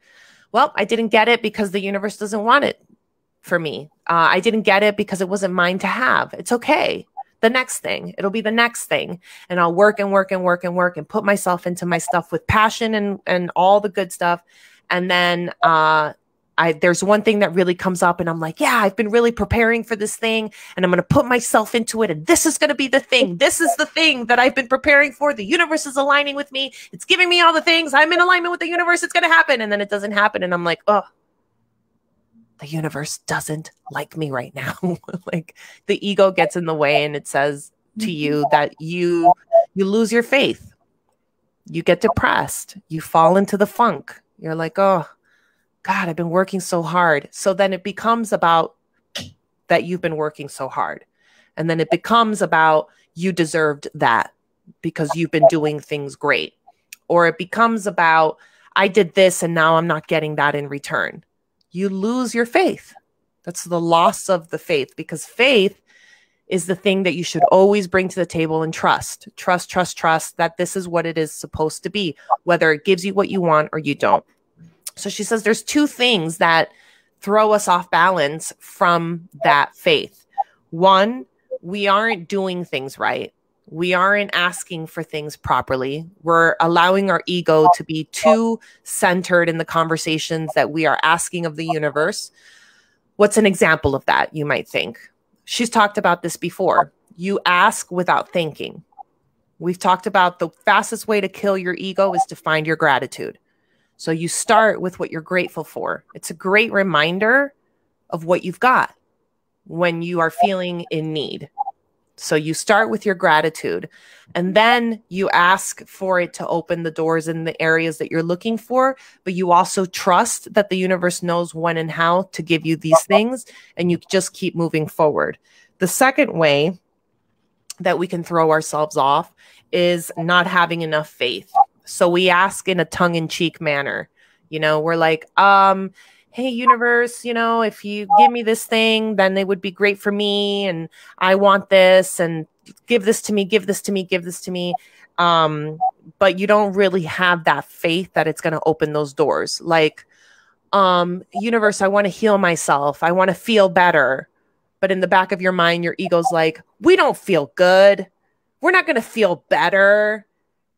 well, I didn't get it because the universe doesn't want it for me. Uh, I didn't get it because it wasn't mine to have. It's okay. The next thing, it'll be the next thing. And I'll work and work and work and work and put myself into my stuff with passion and, and all the good stuff. And then uh, I there's one thing that really comes up and I'm like, yeah, I've been really preparing for this thing and I'm going to put myself into it and this is going to be the thing. This is the thing that I've been preparing for. The universe is aligning with me. It's giving me all the things. I'm in alignment with the universe. It's going to happen and then it doesn't happen and I'm like, "Oh, the universe doesn't like me right now." like the ego gets in the way and it says to you mm-hmm. that you you lose your faith. You get depressed. You fall into the funk. You're like, "Oh, God, I've been working so hard. So then it becomes about that you've been working so hard. And then it becomes about you deserved that because you've been doing things great. Or it becomes about I did this and now I'm not getting that in return. You lose your faith. That's the loss of the faith because faith is the thing that you should always bring to the table and trust. Trust, trust, trust that this is what it is supposed to be, whether it gives you what you want or you don't. So she says there's two things that throw us off balance from that faith. One, we aren't doing things right. We aren't asking for things properly. We're allowing our ego to be too centered in the conversations that we are asking of the universe. What's an example of that, you might think? She's talked about this before. You ask without thinking. We've talked about the fastest way to kill your ego is to find your gratitude. So you start with what you're grateful for. It's a great reminder of what you've got when you are feeling in need. So you start with your gratitude and then you ask for it to open the doors in the areas that you're looking for. But you also trust that the universe knows when and how to give you these things and you just keep moving forward. The second way that we can throw ourselves off is not having enough faith. So we ask in a tongue in cheek manner. You know, we're like, um, hey, universe, you know, if you give me this thing, then it would be great for me. And I want this and give this to me, give this to me, give this to me. Um, but you don't really have that faith that it's going to open those doors. Like, um, universe, I want to heal myself. I want to feel better. But in the back of your mind, your ego's like, we don't feel good. We're not going to feel better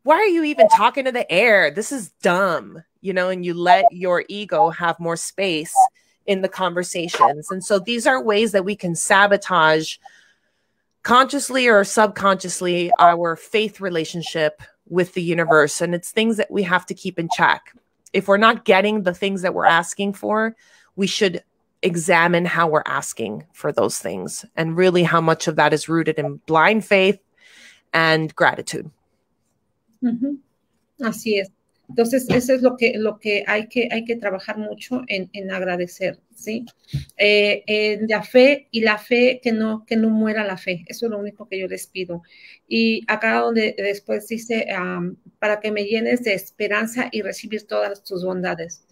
why are you even talking to the air? This is dumb, you know, and you let your ego have more space in the conversations. And so these are ways that we can sabotage consciously or subconsciously our faith relationship with the universe. And it's things that we have to keep in check. If we're not getting the things that we're asking for, we should examine how we're asking for those things and really how much of that is rooted in blind faith and gratitude. Así es. Entonces, eso es lo que, lo que, hay, que hay que trabajar mucho en, en agradecer, ¿sí? Eh, la fe y la fe, que no, que no muera la fe, eso es lo único que yo les pido. Y acá donde después dice, para que me llenes de esperanza y recibir todas tus bondades.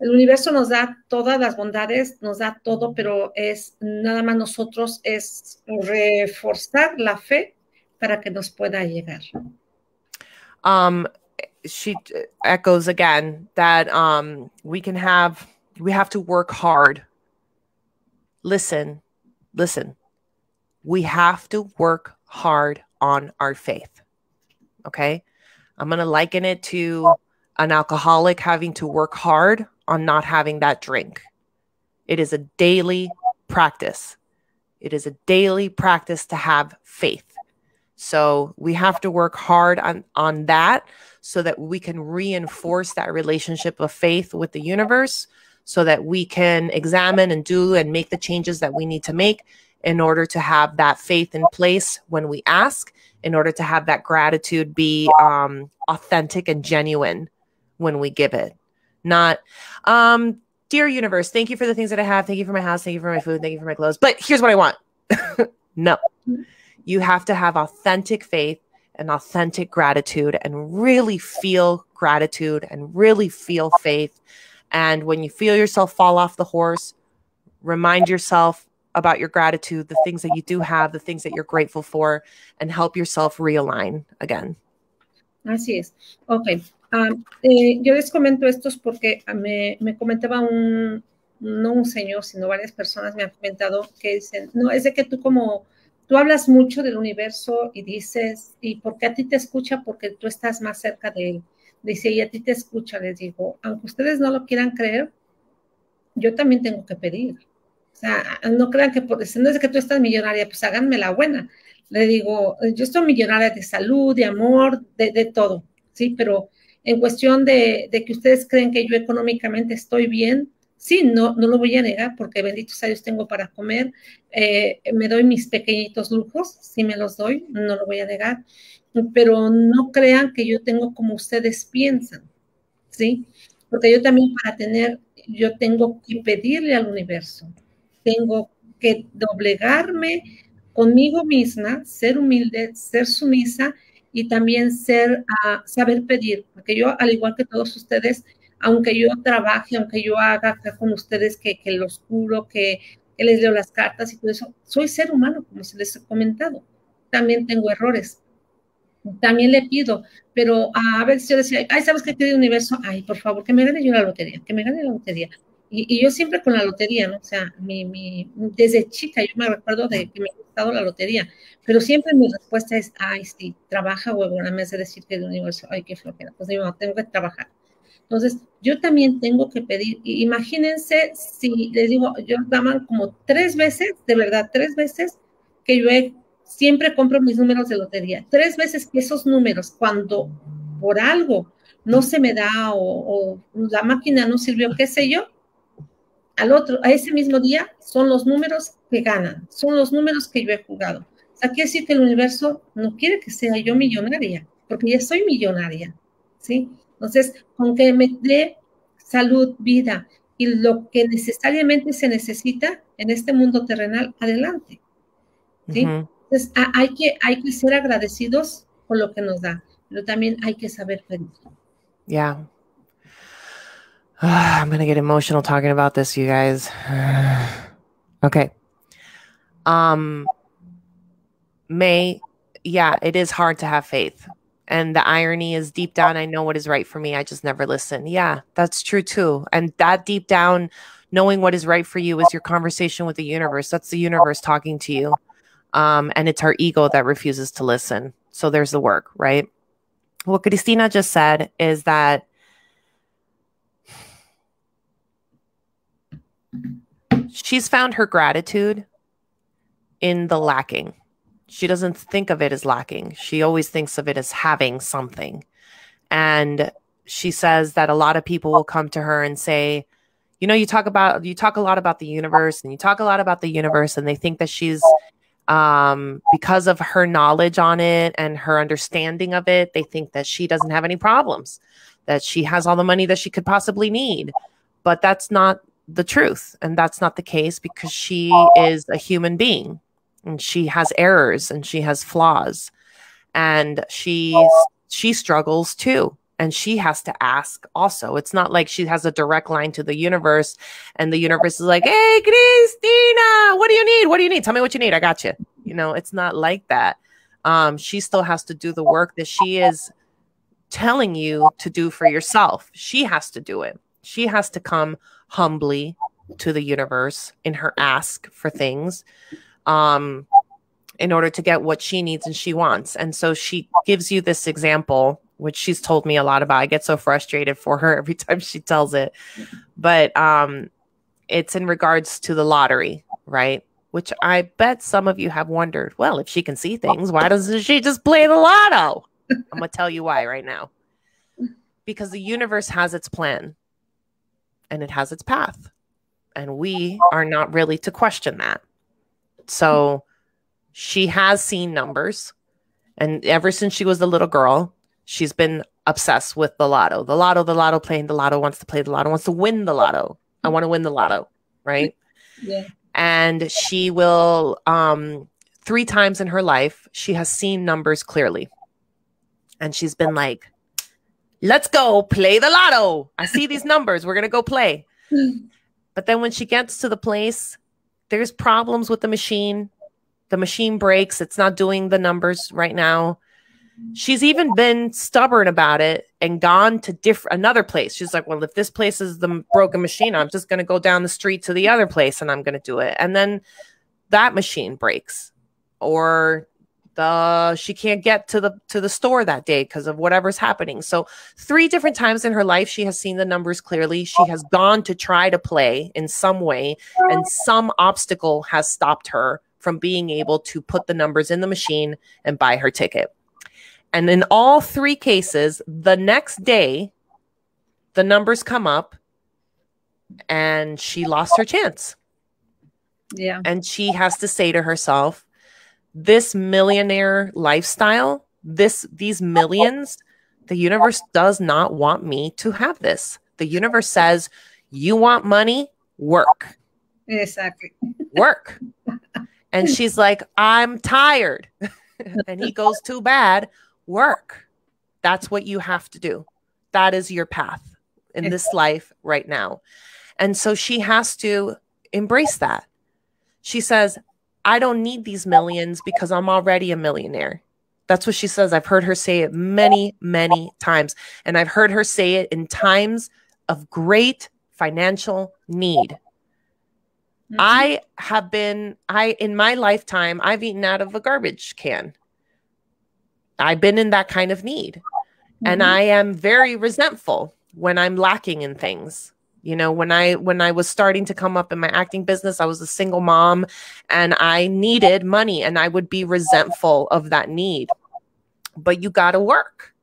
el universo nos da todas las bondades, nos da todo, pero es nada más nosotros es reforzar la fe para que nos pueda llegar. um, she echoes again that um, we can have we have to work hard. Listen, listen. We have to work hard on our faith. Okay? I'm going to liken it to an alcoholic having to work hard on not having that drink. It is a daily practice. It is a daily practice to have faith. So we have to work hard on, on that so that we can reinforce that relationship of faith with the universe so that we can examine and do and make the changes that we need to make in order to have that faith in place when we ask, in order to have that gratitude be um, authentic and genuine when we give it. Not, um, dear universe, thank you for the things that I have. Thank you for my house. Thank you for my food. Thank you for my clothes. But here's what I want. no. You have to have authentic faith and authentic gratitude and really feel gratitude and really feel faith. And when you feel yourself fall off the horse, remind yourself about your gratitude, the things that you do have, the things that you're grateful for, and help yourself realign again. Así es. Ok. Um, eh, yo les comento estos porque ah, me, me comentaba un, no un señor, sino varias personas me han comentado que dicen, no, es de que tú como Tú hablas mucho del universo y dices, ¿y por qué a ti te escucha? Porque tú estás más cerca de él. Dice, y a ti te escucha, les digo, aunque ustedes no lo quieran creer, yo también tengo que pedir. O sea, no crean que por, no es que tú estás millonaria, pues háganme la buena. Le digo, yo estoy millonaria de salud, de amor, de, de todo, ¿sí? Pero en cuestión de, de que ustedes creen que yo económicamente estoy bien, Sí, no, no lo voy a negar porque benditos años tengo para comer, eh, me doy mis pequeñitos lujos, sí me los doy, no lo voy a negar, pero no crean que yo tengo como ustedes piensan, ¿sí? Porque yo también para tener, yo tengo que pedirle al universo, tengo que doblegarme conmigo misma, ser humilde, ser sumisa y también ser, ah, saber pedir, porque yo, al igual que todos ustedes, aunque yo trabaje, aunque yo haga con ustedes que, los curo, que, les leo las cartas y todo eso, soy ser humano, como se les ha comentado. También tengo errores, también le pido, pero ah, a veces yo decía, ay, ¿sabes qué de universo? Ay, por favor, que me gane yo la lotería, que me gane la lotería. Y, yo siempre con la lotería, ¿no? O sea, mi, desde chica yo me recuerdo de que me ha gustado la lotería, pero siempre mi respuesta es, ay, sí, trabaja, huevona, me hace decir que de universo, ay, qué flojera, pues no, tengo que trabajar. Entonces, yo también tengo que pedir, imagínense si les digo, yo daban como tres veces, de verdad, tres veces que yo siempre compro mis números de lotería, tres veces que esos números, cuando por algo no se me da o, la máquina no sirvió, qué sé yo, al otro, a ese mismo día son los números que ganan, son los números que yo he jugado. O sea, quiere decir que el universo no quiere que sea yo millonaria, porque ya soy millonaria, ¿sí? Entonces, con que me dé salud, vida y lo que necesariamente se necesita en este mundo terrenal, adelante. ¿sí? Entonces, hay que, hay que ser agradecidos por lo que nos da, pero también hay que saber pedir. Yeah. I'm going to get emotional talking about this, you guys. okay. Um, May, yeah, it is hard to have faith. And the irony is deep oh. down, I know what is right for me. I just never listen. Yeah, that's true too. And that deep down, knowing what is right for you is your conversation with the universe. That's the universe talking to you. Um, and it's our ego that refuses to listen. So there's the work, right? What Christina just said is that she's found her gratitude in the lacking. She doesn't think of it as lacking. She always thinks of it as having something. And she says that a lot of people will come to her and say, you know, you talk about you talk a lot about the universe and you talk a lot about the universe and they think that she's um, because of her knowledge on it and her understanding of it, they think that she doesn't have any problems, that she has all the money that she could possibly need. But that's not the truth. And that's not the case because she is a human being and she has errors and she has flaws and she she struggles too and she has to ask also it's not like she has a direct line to the universe and the universe is like hey christina what do you need what do you need tell me what you need i got you you know it's not like that um, she still has to do the work that she is telling you to do for yourself she has to do it she has to come humbly to the universe in her ask for things um, in order to get what she needs and she wants. And so she gives you this example, which she's told me a lot about. I get so frustrated for her every time she tells it, but um, it's in regards to the lottery, right? Which I bet some of you have wondered. Well, if she can see things, why doesn't she just play the lotto? I'm gonna tell you why right now. Because the universe has its plan and it has its path. And we are not really to question that. So she has seen numbers. And ever since she was a little girl, she's been obsessed with the lotto, the lotto, the lotto, playing the lotto, wants to play the lotto, wants to win the lotto. I want to win the lotto, right? Yeah. And she will, um, three times in her life, she has seen numbers clearly. And she's been like, let's go play the lotto. I see these numbers. We're going to go play. But then when she gets to the place there's problems with the machine. The machine breaks. It's not doing the numbers right now. She's even been stubborn about it and gone to different another place. She's like, "Well, if this place is the broken machine, I'm just going to go down the street to the other place and I'm going to do it." And then that machine breaks or the she can't get to the to the store that day because of whatever's happening so three different times in her life she has seen the numbers clearly she has gone to try to play in some way and some obstacle has stopped her from being able to put the numbers in the machine and buy her ticket and in all three cases the next day the numbers come up and she lost her chance yeah and she has to say to herself this millionaire lifestyle, this these millions, the universe does not want me to have this. The universe says, "You want money? Work." Exactly. Work. and she's like, "I'm tired." and he goes, "Too bad. Work. That's what you have to do. That is your path in this life right now." And so she has to embrace that. She says, I don't need these millions because I'm already a millionaire. That's what she says. I've heard her say it many, many times. And I've heard her say it in times of great financial need. Mm-hmm. I have been, I, in my lifetime, I've eaten out of a garbage can. I've been in that kind of need. Mm-hmm. And I am very resentful when I'm lacking in things you know when i when i was starting to come up in my acting business i was a single mom and i needed money and i would be resentful of that need but you got to work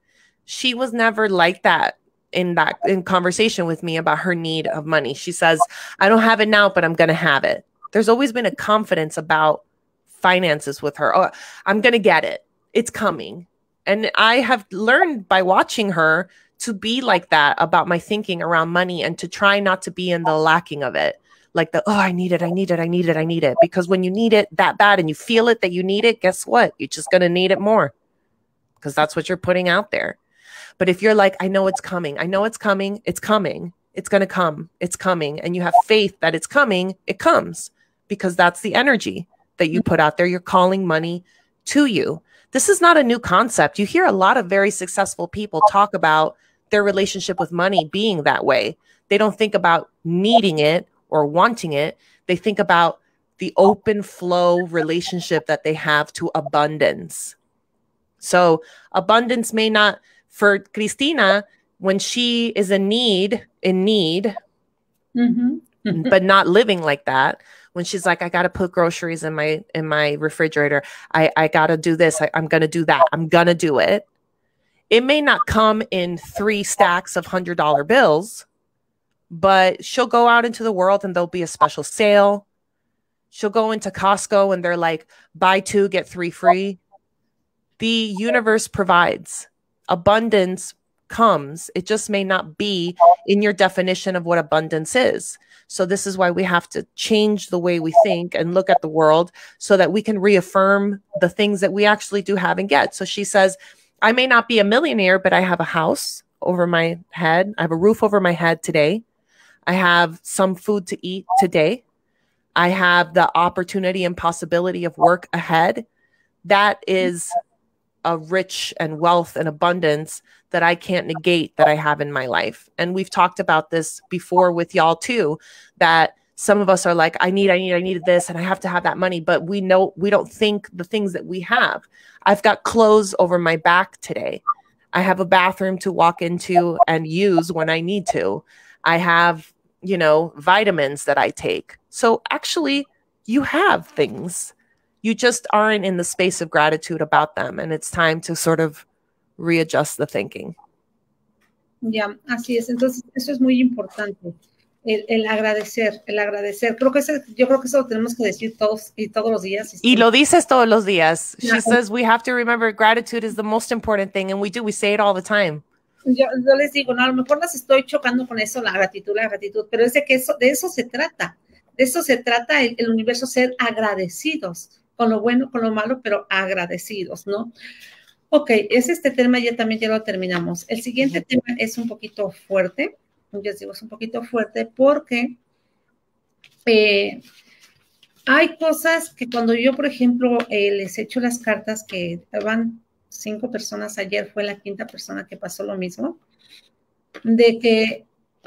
she was never like that in that in conversation with me about her need of money she says i don't have it now but i'm going to have it there's always been a confidence about finances with her oh i'm going to get it it's coming and i have learned by watching her to be like that about my thinking around money and to try not to be in the lacking of it like the oh i need it i need it i need it i need it because when you need it that bad and you feel it that you need it guess what you're just going to need it more because that's what you're putting out there but if you're like i know it's coming i know it's coming it's coming it's going to come it's coming and you have faith that it's coming it comes because that's the energy that you put out there you're calling money to you this is not a new concept you hear a lot of very successful people talk about their relationship with money being that way. They don't think about needing it or wanting it. They think about the open flow relationship that they have to abundance. So, abundance may not, for Christina, when she is in need, in need, mm-hmm. but not living like that, when she's like, I gotta put groceries in my in my refrigerator, I, I gotta do this, I, I'm gonna do that, I'm gonna do it. It may not come in three stacks of $100 bills, but she'll go out into the world and there'll be a special sale. She'll go into Costco and they're like, buy two, get three free. The universe provides, abundance comes. It just may not be in your definition of what abundance is. So, this is why we have to change the way we think and look at the world so that we can reaffirm the things that we actually do have and get. So, she says, I may not be a millionaire, but I have a house over my head. I have a roof over my head today. I have some food to eat today. I have the opportunity and possibility of work ahead. That is a rich and wealth and abundance that I can't negate that I have in my life. And we've talked about this before with y'all too that some of us are like i need i need i need this and i have to have that money but we know we don't think the things that we have i've got clothes over my back today i have a bathroom to walk into and use when i need to i have you know vitamins that i take so actually you have things you just aren't in the space of gratitude about them and it's time to sort of readjust the thinking yeah, así es. Entonces, eso es muy importante. el, agradecer, el agradecer. Creo que yo creo que eso lo tenemos que decir todos y todos los días. Y lo dices todos los días. She says we have to remember gratitude is the most important thing, and we do. We say it all the time. Yo, les digo, no, a lo mejor las estoy chocando con eso, la gratitud, la gratitud, pero es de que eso, de eso se trata. De eso se trata el, universo, ser agradecidos con lo bueno, con lo malo, pero agradecidos, ¿no? Ok, es este tema, ya también ya lo terminamos. El siguiente tema es un poquito fuerte ya digo, es un poquito fuerte porque eh, hay cosas que cuando yo, por ejemplo, eh, les echo las cartas que van cinco personas, ayer fue la quinta persona que pasó lo mismo, de que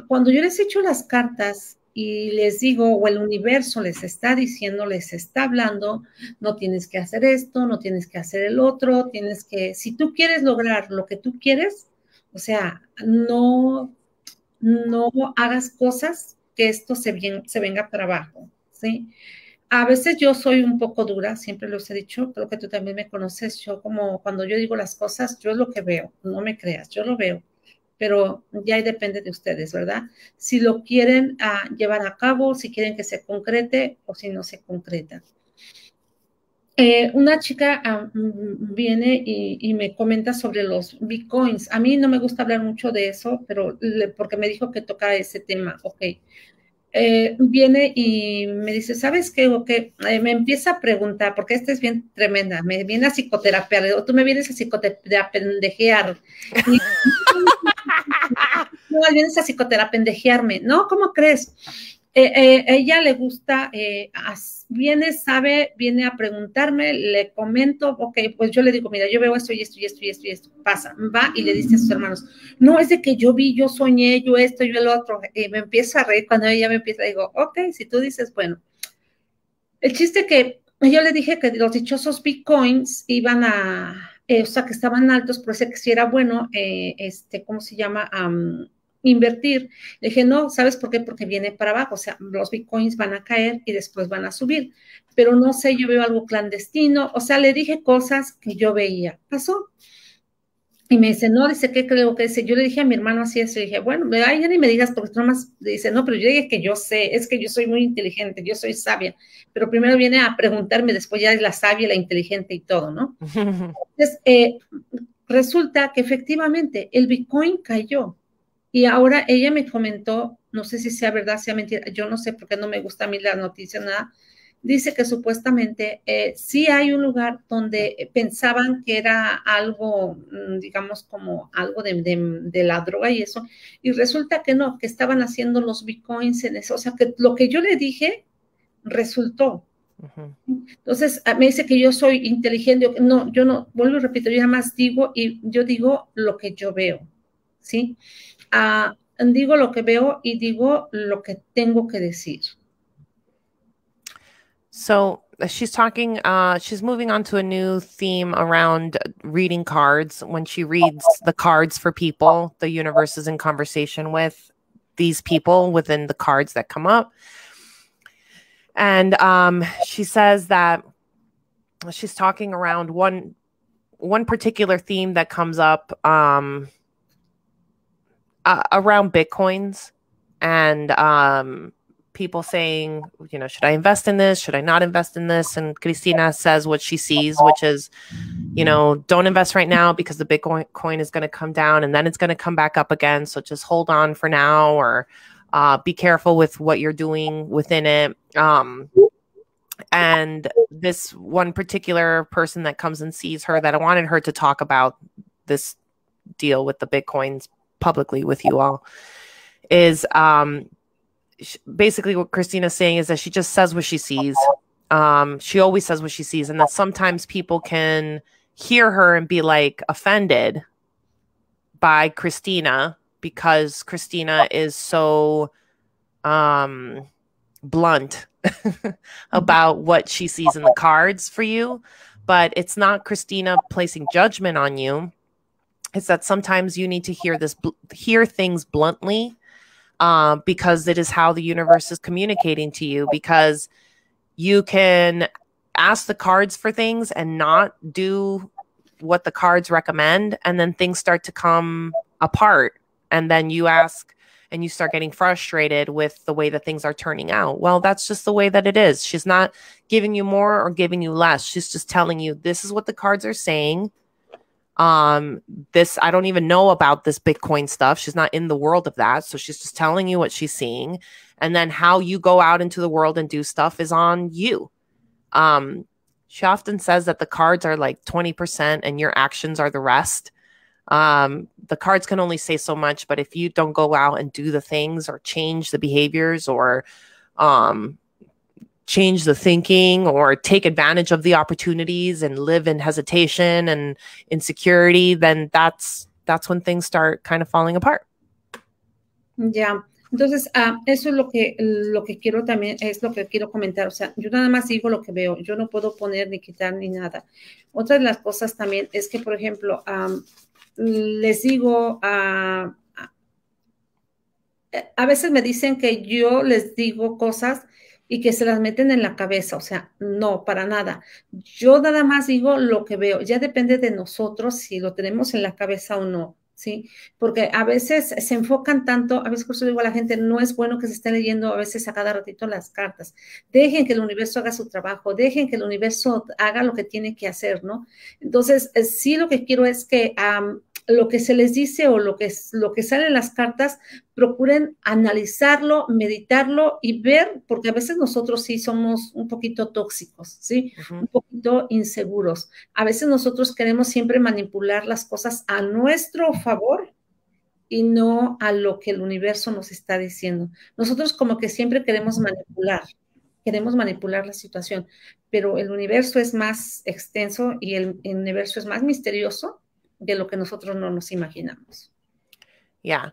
cuando yo les echo las cartas y les digo, o el universo les está diciendo, les está hablando, no tienes que hacer esto, no tienes que hacer el otro, tienes que, si tú quieres lograr lo que tú quieres, o sea, no no hagas cosas que esto se, bien, se venga para abajo, ¿sí? A veces yo soy un poco dura, siempre los he dicho, creo que tú también me conoces, yo como cuando yo digo las cosas, yo es lo que veo, no me creas, yo lo veo, pero ya ahí depende de ustedes, ¿verdad? Si lo quieren ah, llevar a cabo, si quieren que se concrete o si no se concreta. Eh, una chica ah, mm, mm, viene y, me comenta sobre los bitcoins. A mí no me gusta hablar mucho de eso, pero porque me dijo que toca ese tema. Ok. Eh, viene y me dice, ¿sabes qué? Eh, me empieza a preguntar, porque esta es bien tremenda, me viene a psicoterapia. o tú me vienes a psicoterapendejear. no, vienes a psicoterapendejearme, ¿no? ¿Cómo crees? Eh, eh, ella le gusta, eh, viene, sabe, viene a preguntarme, le comento, ok, pues yo le digo, mira, yo veo esto y esto y esto y esto y esto, pasa, va y le dice a sus hermanos, no es de que yo vi, yo soñé, yo esto, yo el otro, me empieza a reír, cuando ella me empieza, digo, ok, si tú dices, bueno, el chiste que yo le dije que los dichosos bitcoins iban a, o sea, que estaban altos, pero ese que si era bueno, este, ¿cómo se llama? invertir. Le dije, no, ¿sabes por qué? Porque viene para abajo, o sea, los bitcoins van a caer y después van a subir, pero no sé, yo veo algo clandestino, o sea, le dije cosas que yo veía. Pasó. Y me dice, no, dice, ¿qué creo que dice? Yo le dije a mi hermano así eso, le dije, bueno, ay, ya ni me digas, porque tú más dice, no, pero yo dije que yo sé, es que yo soy muy inteligente, yo soy sabia, pero primero viene a preguntarme, después ya es la sabia, la inteligente y todo, ¿no? Entonces, eh, resulta que efectivamente el Bitcoin cayó, y ahora ella me comentó, no sé si sea verdad, sea mentira, yo no sé porque no me gusta a mí la noticia, nada. Dice que supuestamente eh, sí hay un lugar donde eh, pensaban que era algo, mm, digamos, como algo de, la droga y eso, y resulta que no, que estaban haciendo los bitcoins en eso. O sea, que lo que yo le dije resultó. Entonces ah, me dice que yo soy inteligente, no, yo no, vuelvo y repito, yo más digo y yo digo lo que yo veo. ¿sí? Ah, digo lo que veo y digo lo que tengo que decir. So uh, she's talking, uh, she's moving on to a new theme around reading cards. When she reads the cards for people, the universe is in conversation with these people within the cards that come up. And um, she says that she's talking around one one particular theme that comes up um, uh, around bitcoins and um, people saying, you know, should I invest in this? Should I not invest in this? And Christina says what she sees, which is, you know, don't invest right now because the Bitcoin coin is going to come down and then it's going to come back up again. So just hold on for now or uh, be careful with what you're doing within it. Um, and this one particular person that comes and sees her that I wanted her to talk about this deal with the Bitcoins publicly with you all is um, basically what Christina's saying is that she just says what she sees. Um, she always says what she sees, and that sometimes people can hear her and be like offended by Christina because Christina is so um, blunt about what she sees in the cards for you. But it's not Christina placing judgment on you is that sometimes you need to hear this hear things bluntly uh, because it is how the universe is communicating to you because you can ask the cards for things and not do what the cards recommend and then things start to come apart and then you ask and you start getting frustrated with the way that things are turning out well that's just the way that it is she's not giving you more or giving you less she's just telling you this is what the cards are saying um this i don't even know about this bitcoin stuff she's not in the world of that so she's just telling you what she's seeing and then how you go out into the world and do stuff is on you um she often says that the cards are like 20% and your actions are the rest um the cards can only say so much but if you don't go out and do the things or change the behaviors or um change the thinking or take advantage of the opportunities and live in hesitation and insecurity, then that's that's when things start kind of falling apart. Yeah. Entonces, uh, eso es lo que, lo que quiero también, es lo que quiero comentar. O sea, yo nada más digo lo que veo, yo no puedo poner ni quitar ni nada. Otra de las cosas también es que, por ejemplo, um, les digo ah, a... Uh, a veces me dicen que yo les digo cosas y que se las meten en la cabeza, o sea, no, para nada. Yo nada más digo lo que veo, ya depende de nosotros si lo tenemos en la cabeza o no. ¿sí? Porque a veces se enfocan tanto, a veces por eso digo a la gente, no es bueno que se esté leyendo a veces a cada ratito las cartas. Dejen que el universo haga su trabajo, dejen que el universo haga lo que tiene que hacer, ¿no? Entonces, eh, sí lo que quiero es que lo que se les dice o lo que, lo que sale las cartas, procuren analizarlo, meditarlo y ver, porque a veces nosotros sí somos un poquito tóxicos, ¿sí? Un poquito inseguros. A veces nosotros queremos siempre manipular las cosas a nuestro favor y no a lo que el universo nos está diciendo. Nosotros como que siempre queremos manipular, queremos manipular la situación, pero el universo es más extenso y el universo es más misterioso de lo que nosotros no nos imaginamos. Yeah.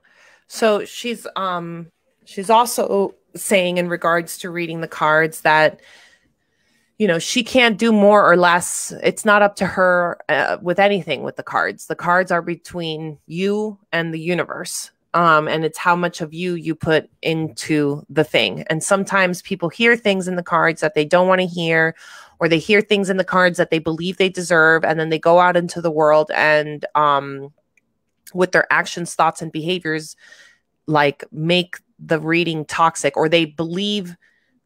So she's um she's also saying in regards to reading the cards that you know she can't do more or less it's not up to her uh, with anything with the cards the cards are between you and the universe um, and it's how much of you you put into the thing and sometimes people hear things in the cards that they don't want to hear or they hear things in the cards that they believe they deserve and then they go out into the world and um, with their actions thoughts and behaviors like make the reading toxic or they believe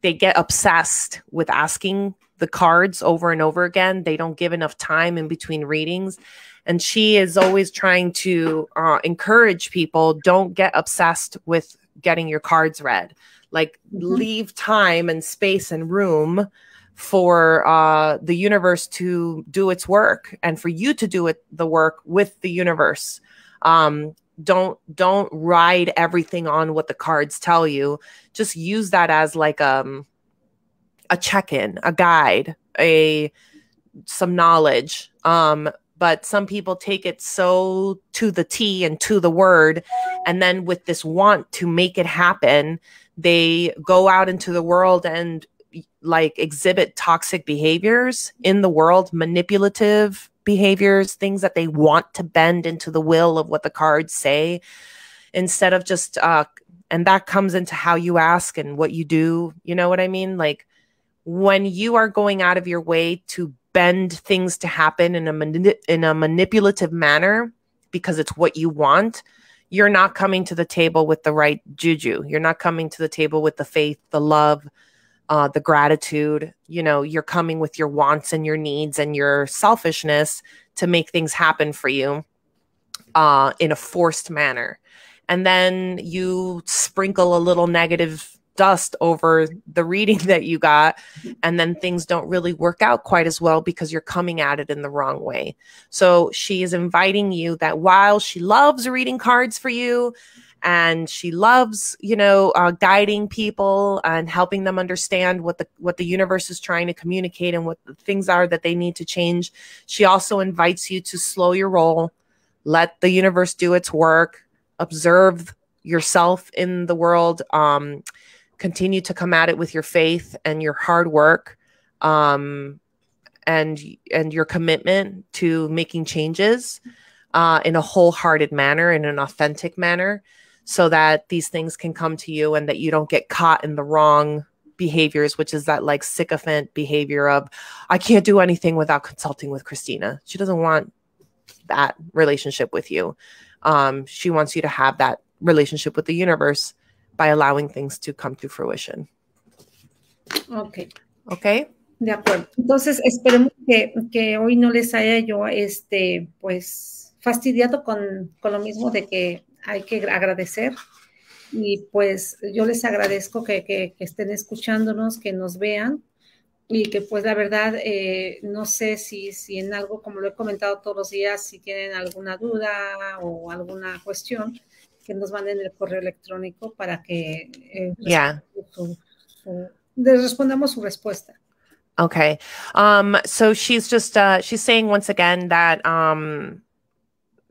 they get obsessed with asking the cards over and over again they don't give enough time in between readings and she is always trying to uh, encourage people don't get obsessed with getting your cards read like mm -hmm. leave time and space and room for uh, the universe to do its work and for you to do it the work with the universe. Um, don't don't ride everything on what the cards tell you. Just use that as like um, a check-in, a guide, a some knowledge. Um, but some people take it so to the T and to the word, and then with this want to make it happen, they go out into the world and like exhibit toxic behaviors in the world, manipulative behaviors, things that they want to bend into the will of what the cards say instead of just uh and that comes into how you ask and what you do. You know what I mean? Like when you are going out of your way to bend things to happen in a mani- in a manipulative manner because it's what you want, you're not coming to the table with the right juju. You're not coming to the table with the faith, the love, uh, the gratitude. You know, you're coming with your wants and your needs and your selfishness to make things happen for you uh, in a forced manner. And then you sprinkle a little negative dust over the reading that you got. And then things don't really work out quite as well because you're coming at it in the wrong way. So she is inviting you that while she loves reading cards for you and she loves you know uh, guiding people and helping them understand what the what the universe is trying to communicate and what the things are that they need to change she also invites you to slow your roll let the universe do its work observe yourself in the world um, continue to come at it with your faith and your hard work um, and and your commitment to making changes uh, in a wholehearted manner in an authentic manner so that these things can come to you and that you don't get caught in the wrong behaviors, which is that like sycophant behavior of, I can't do anything without consulting with Christina. She doesn't want that relationship with you. Um, she wants you to have that relationship with the universe by allowing things to come to fruition. Okay. Okay. De acuerdo. Entonces, esperemos que, que hoy no les haya yo, este, pues, fastidiado con, con lo mismo de que hay que agradecer. Y pues yo les agradezco que, estén escuchándonos, que nos vean y que pues la verdad eh, no sé si, si en algo, como lo he comentado todos los días, si tienen alguna duda o alguna cuestión, que nos manden el correo electrónico para que eh, les respondamos su respuesta. Okay. Um, so she's just, uh, she's saying once again that um,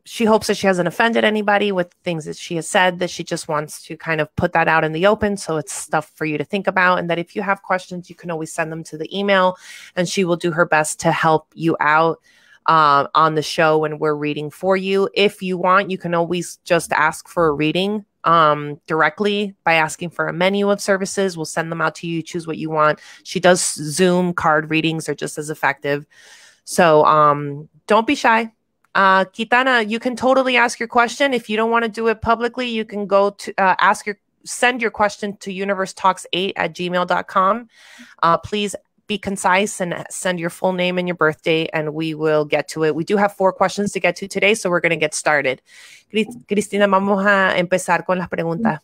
she hopes that she hasn't offended anybody with things that she has said, that she just wants to kind of put that out in the open. So it's stuff for you to think about. And that if you have questions, you can always send them to the email and she will do her best to help you out uh, on the show when we're reading for you. If you want, you can always just ask for a reading um, directly by asking for a menu of services. We'll send them out to you, choose what you want. She does Zoom card readings, are just as effective. So um, don't be shy uh, Kitana, you can totally ask your question. If you don't want to do it publicly, you can go to uh, ask your send your question to universetalks8 at gmail.com. Uh, please be concise and send your full name and your birthday, and we will get to it. We do have four questions to get to today, so we're going to get started. Cristina, vamos a empezar con las preguntas.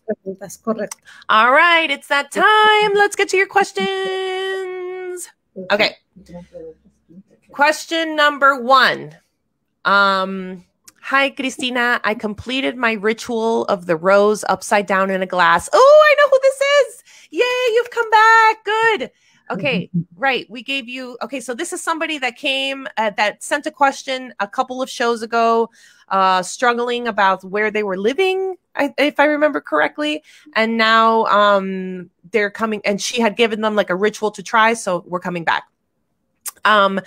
All right, it's that time. Let's get to your questions. Okay. Question number one. Um, Hi, Christina. I completed my ritual of the rose upside down in a glass. Oh, I know who this is. Yay, you've come back. Good. Okay, right. We gave you, okay, so this is somebody that came uh, that sent a question a couple of shows ago, uh, struggling about where they were living, if I remember correctly. And now um, they're coming, and she had given them like a ritual to try. So we're coming back. Um,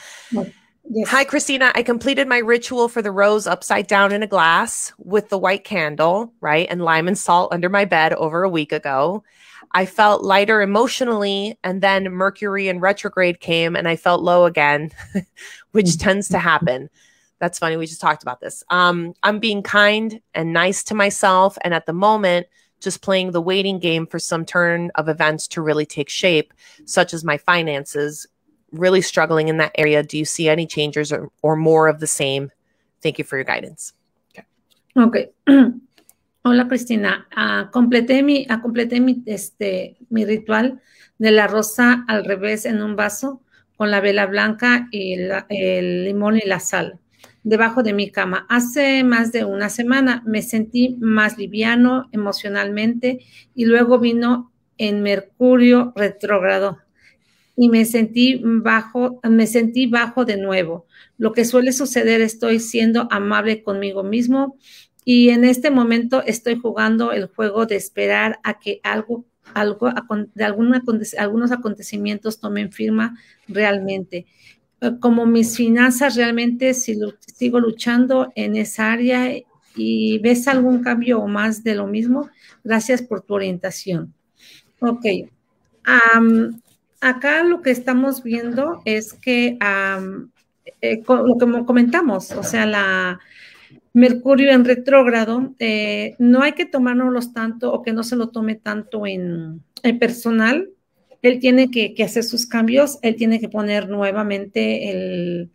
Yes. Hi, Christina. I completed my ritual for the rose upside down in a glass with the white candle, right? And lime and salt under my bed over a week ago. I felt lighter emotionally, and then Mercury and retrograde came, and I felt low again, which tends to happen. That's funny. We just talked about this. Um, I'm being kind and nice to myself, and at the moment, just playing the waiting game for some turn of events to really take shape, such as my finances really struggling in that area. Do you see any changes or, or more of the same? Thank you for your guidance. Okay. Hola Cristina, ah, completé ah, este, mi, ritual de la rosa al revés en un vaso con la vela blanca y el limón y la sal debajo de mi cama. Hace más de una semana me sentí más liviano emocionalmente y luego vino en Mercurio retrógrado y me sentí bajo, me sentí bajo de nuevo. Lo que suele suceder, estoy siendo amable conmigo mismo y en este momento estoy jugando el juego de esperar a que algo, algo de algún, algunos acontecimientos tomen firma realmente. Como mis finanzas realmente si sigo luchando en esa área y ves algún cambio o más de lo mismo, gracias por tu orientación. Ok. Um, acá lo que estamos viendo es que, eh, como comentamos, o sea, la, Mercurio en retrógrado, eh, no hay que tomárnoslo tanto o que no se lo tome tanto en, personal. Él tiene que, hacer sus cambios, él tiene que poner nuevamente el.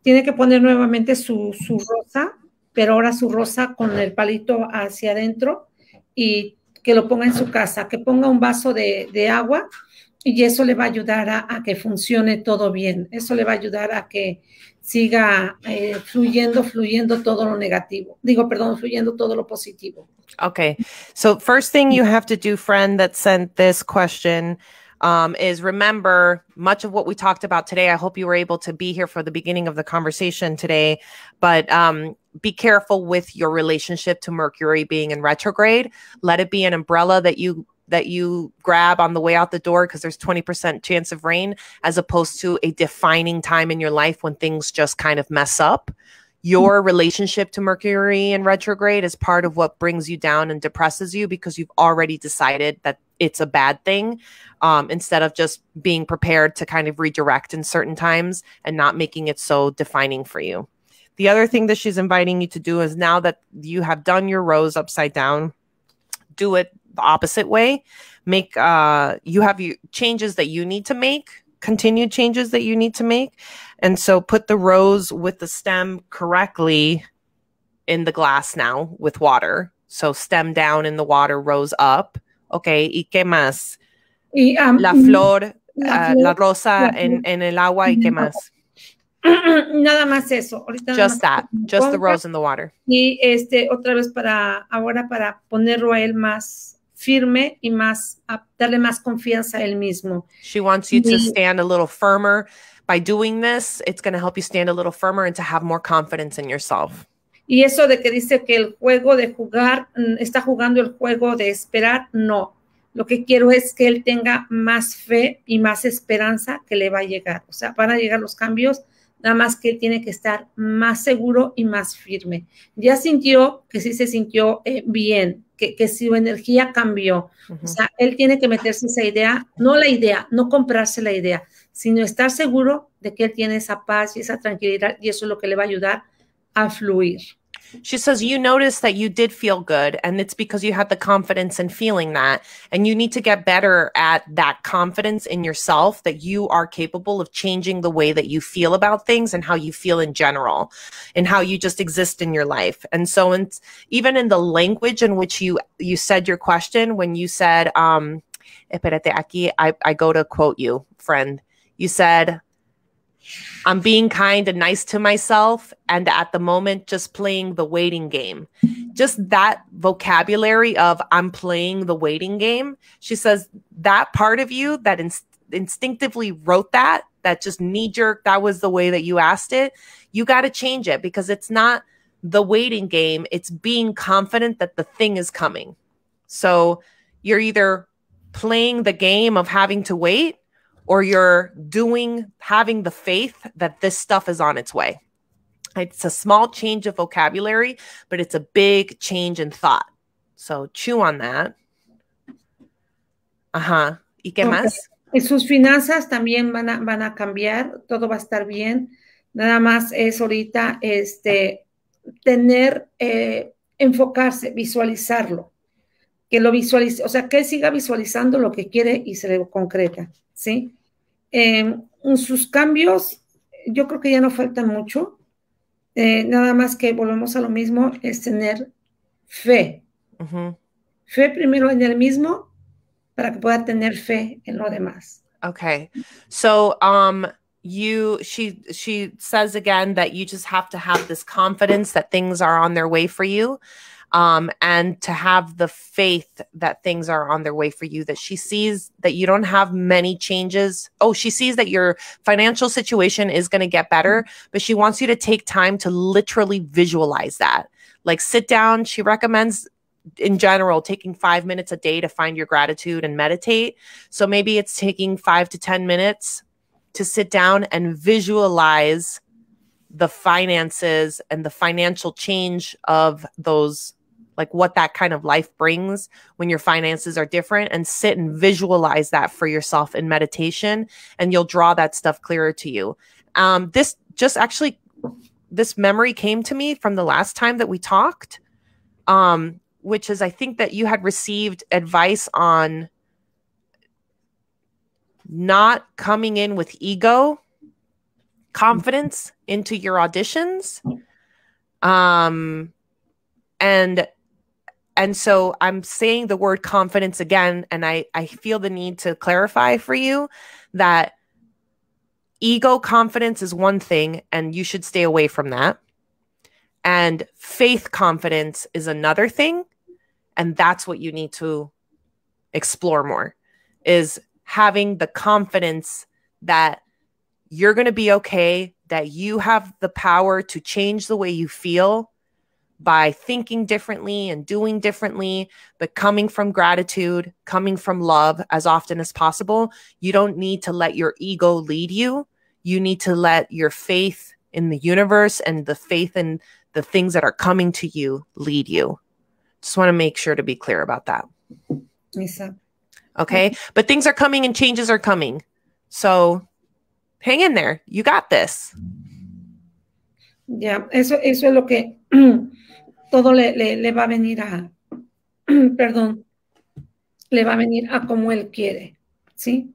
tiene que poner nuevamente su, su, rosa, pero ahora su rosa con el palito hacia adentro y que lo ponga en su casa, que ponga un vaso de, agua y eso le va a ayudar a, que funcione todo bien, eso le va a ayudar a que siga eh, fluyendo, fluyendo todo lo negativo, digo, perdón, fluyendo todo lo positivo. Okay, so first thing you have to do, friend, that sent this question. Um, is remember much of what we talked about today. I hope you were able to be here for the beginning of the conversation today. But um, be careful with your relationship to Mercury being in retrograde. Let it be an umbrella that you that you grab on the way out the door because there's 20% chance of rain as opposed to a defining time in your life when things just kind of mess up. Your relationship to Mercury in retrograde is part of what brings you down and depresses you because you've already decided that it's a bad thing um, instead of just being prepared to kind of redirect in certain times and not making it so defining for you. The other thing that she's inviting you to do is now that you have done your rows upside down, do it the opposite way. Make uh, you have your changes that you need to make, continued changes that you need to make, and so put the rows with the stem correctly in the glass now with water. So stem down in the water, rows up. Okay, y qué más? Y, um, la mm, flor, la, uh, flor, uh, la rosa la en, en el agua y qué más? nada más eso. just that, just the rose in the water. Y este, otra vez para, ahora para ponerlo a él más firme y más, a darle más confianza a él mismo. She wants you to stand a little firmer. By doing this, it's going to help you stand a little firmer and to have more confidence in yourself. Y eso de que dice que el juego de jugar, mm, está jugando el juego de esperar, no. Lo que quiero es que él tenga más fe y más esperanza que le va a llegar. O sea, van a llegar los cambios nada más que él tiene que estar más seguro y más firme. Ya sintió que sí se sintió eh, bien, que, su energía cambió. O sea, él tiene que meterse esa idea, no la idea, no comprarse la idea, sino estar seguro de que él tiene esa paz y esa tranquilidad y eso es lo que le va a ayudar a fluir. She says, You notice that you did feel good, and it's because you had the confidence in feeling that. And you need to get better at that confidence in yourself that you are capable of changing the way that you feel about things and how you feel in general and how you just exist in your life. And so, in, even in the language in which you, you said your question, when you said, um, Espérate, aquí I, I go to quote you, friend, you said, I'm being kind and nice to myself. And at the moment, just playing the waiting game. Just that vocabulary of I'm playing the waiting game. She says that part of you that instinctively wrote that, that just knee jerk, that was the way that you asked it. You got to change it because it's not the waiting game, it's being confident that the thing is coming. So you're either playing the game of having to wait or you're doing having the faith that this stuff is on its way. It's a small change of vocabulary, but it's a big change in thought. So chew on that. Ajá. ¿Y qué okay. más? Sus finanzas también van a, van a cambiar, todo va a estar bien. Nada más es ahorita este, tener, eh, enfocarse, visualizarlo. que lo visualice, o sea, que siga visualizando lo que quiere y se le concreta, ¿sí? Eh, sus cambios, yo creo que ya no faltan mucho, eh, nada más que volvemos a lo mismo, es tener fe. Fe primero en el mismo para que pueda tener fe en lo demás. Ok, So, um, you she she says again that you just have to have this confidence that things are on their way for you. um, and to have the faith that things are on their way for you, that she sees that you don't have many changes. Oh, she sees that your financial situation is going to get better, but she wants you to take time to literally visualize that. Like sit down. She recommends in general taking five minutes a day to find your gratitude and meditate. So maybe it's taking five to 10 minutes to sit down and visualize the finances and the financial change of those like what that kind of life brings when your finances are different and sit and visualize that for yourself in meditation and you'll draw that stuff clearer to you um, this just actually this memory came to me from the last time that we talked um, which is i think that you had received advice on not coming in with ego confidence into your auditions um and and so I'm saying the word confidence again, and I, I feel the need to clarify for you that ego confidence is one thing, and you should stay away from that. And faith confidence is another thing. And that's what you need to explore more is having the confidence that you're going to be okay, that you have the power to change the way you feel by thinking differently and doing differently, but coming from gratitude, coming from love as often as possible. You don't need to let your ego lead you. You need to let your faith in the universe and the faith in the things that are coming to you lead you. Just want to make sure to be clear about that. Lisa. Okay. But things are coming and changes are coming. So hang in there. You got this. Yeah. eso, eso es lo que todo le, le, le va a venir a, perdón, le va a venir a como él quiere, ¿sí?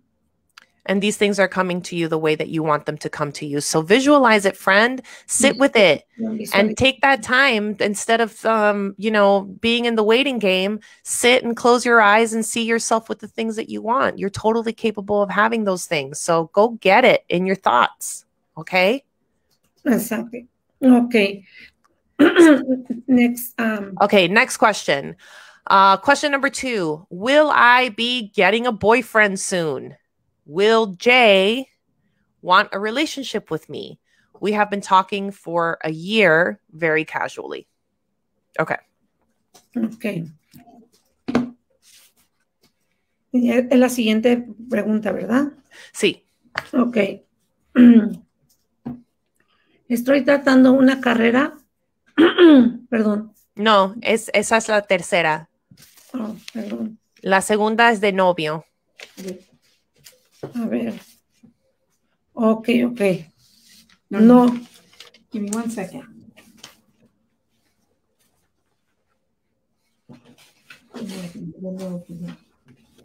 and these things are coming to you the way that you want them to come to you. So visualize it, friend. Sit with it and take that time instead of um, you know being in the waiting game. Sit and close your eyes and see yourself with the things that you want. You're totally capable of having those things. So go get it in your thoughts. Okay. Exactly. Okay next. Um, okay, next question. Uh, question number two Will I be getting a boyfriend soon? Will Jay want a relationship with me? We have been talking for a year very casually. Okay. Okay. Es la siguiente pregunta, ¿verdad? Sí. Ok. Estoy tratando una carrera perdón. No, esa es la tercera. Oh, perdón. La segunda es de novio. A ver. Okay, okay. No. no. Give me one second.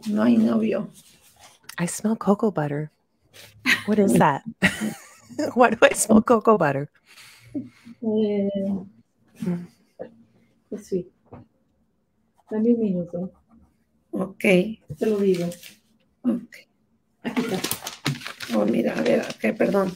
No hay novio. I smell cocoa butter. What is that? What do I smell cocoa butter? Eh, Sí. Dame un minuto. Ok. Te lo digo. Ok. Aquí está. Oh, mira, a ver, ok, perdón.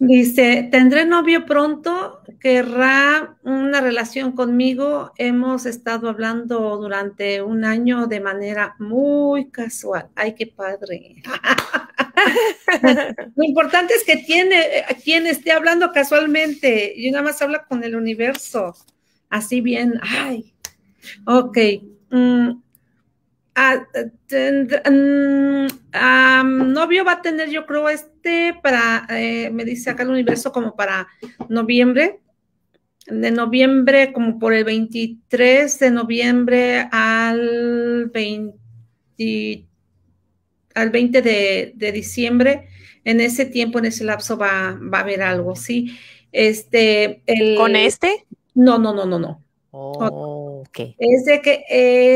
Dice, tendré novio pronto, querrá una relación conmigo. Hemos estado hablando durante un año de manera muy casual. Ay, qué padre. Lo importante es que tiene quien esté hablando casualmente y nada más habla con el universo. Así bien, ay. Ok. Mm, Ah, mm, novio va a tener, yo creo, este para, eh, me dice acá el universo, como para noviembre. De noviembre, como por el 23 de noviembre al 20, al 20 de, diciembre. En ese tiempo, en ese lapso, va, a haber algo, ¿sí? Este. ¿Con este? No, no, no, no, no. Oh. Es de que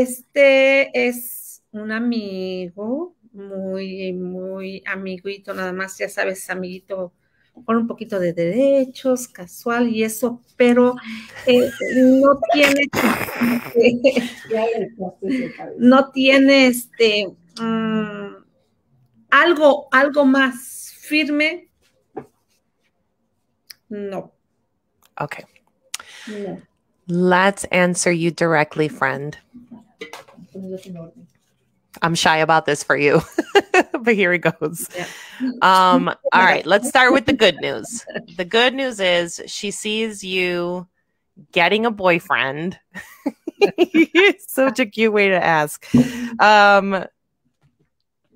este es un amigo, muy, muy amiguito, nada más, ya sabes, amiguito con un poquito de derechos, casual y eso, pero eh, no tiene, no tiene este mm, algo, algo más firme. No. Ok. No. Let's answer you directly, friend. I'm shy about this for you, but here it goes. Yeah. Um, all right, let's start with the good news. The good news is she sees you getting a boyfriend. Such a cute way to ask. Um,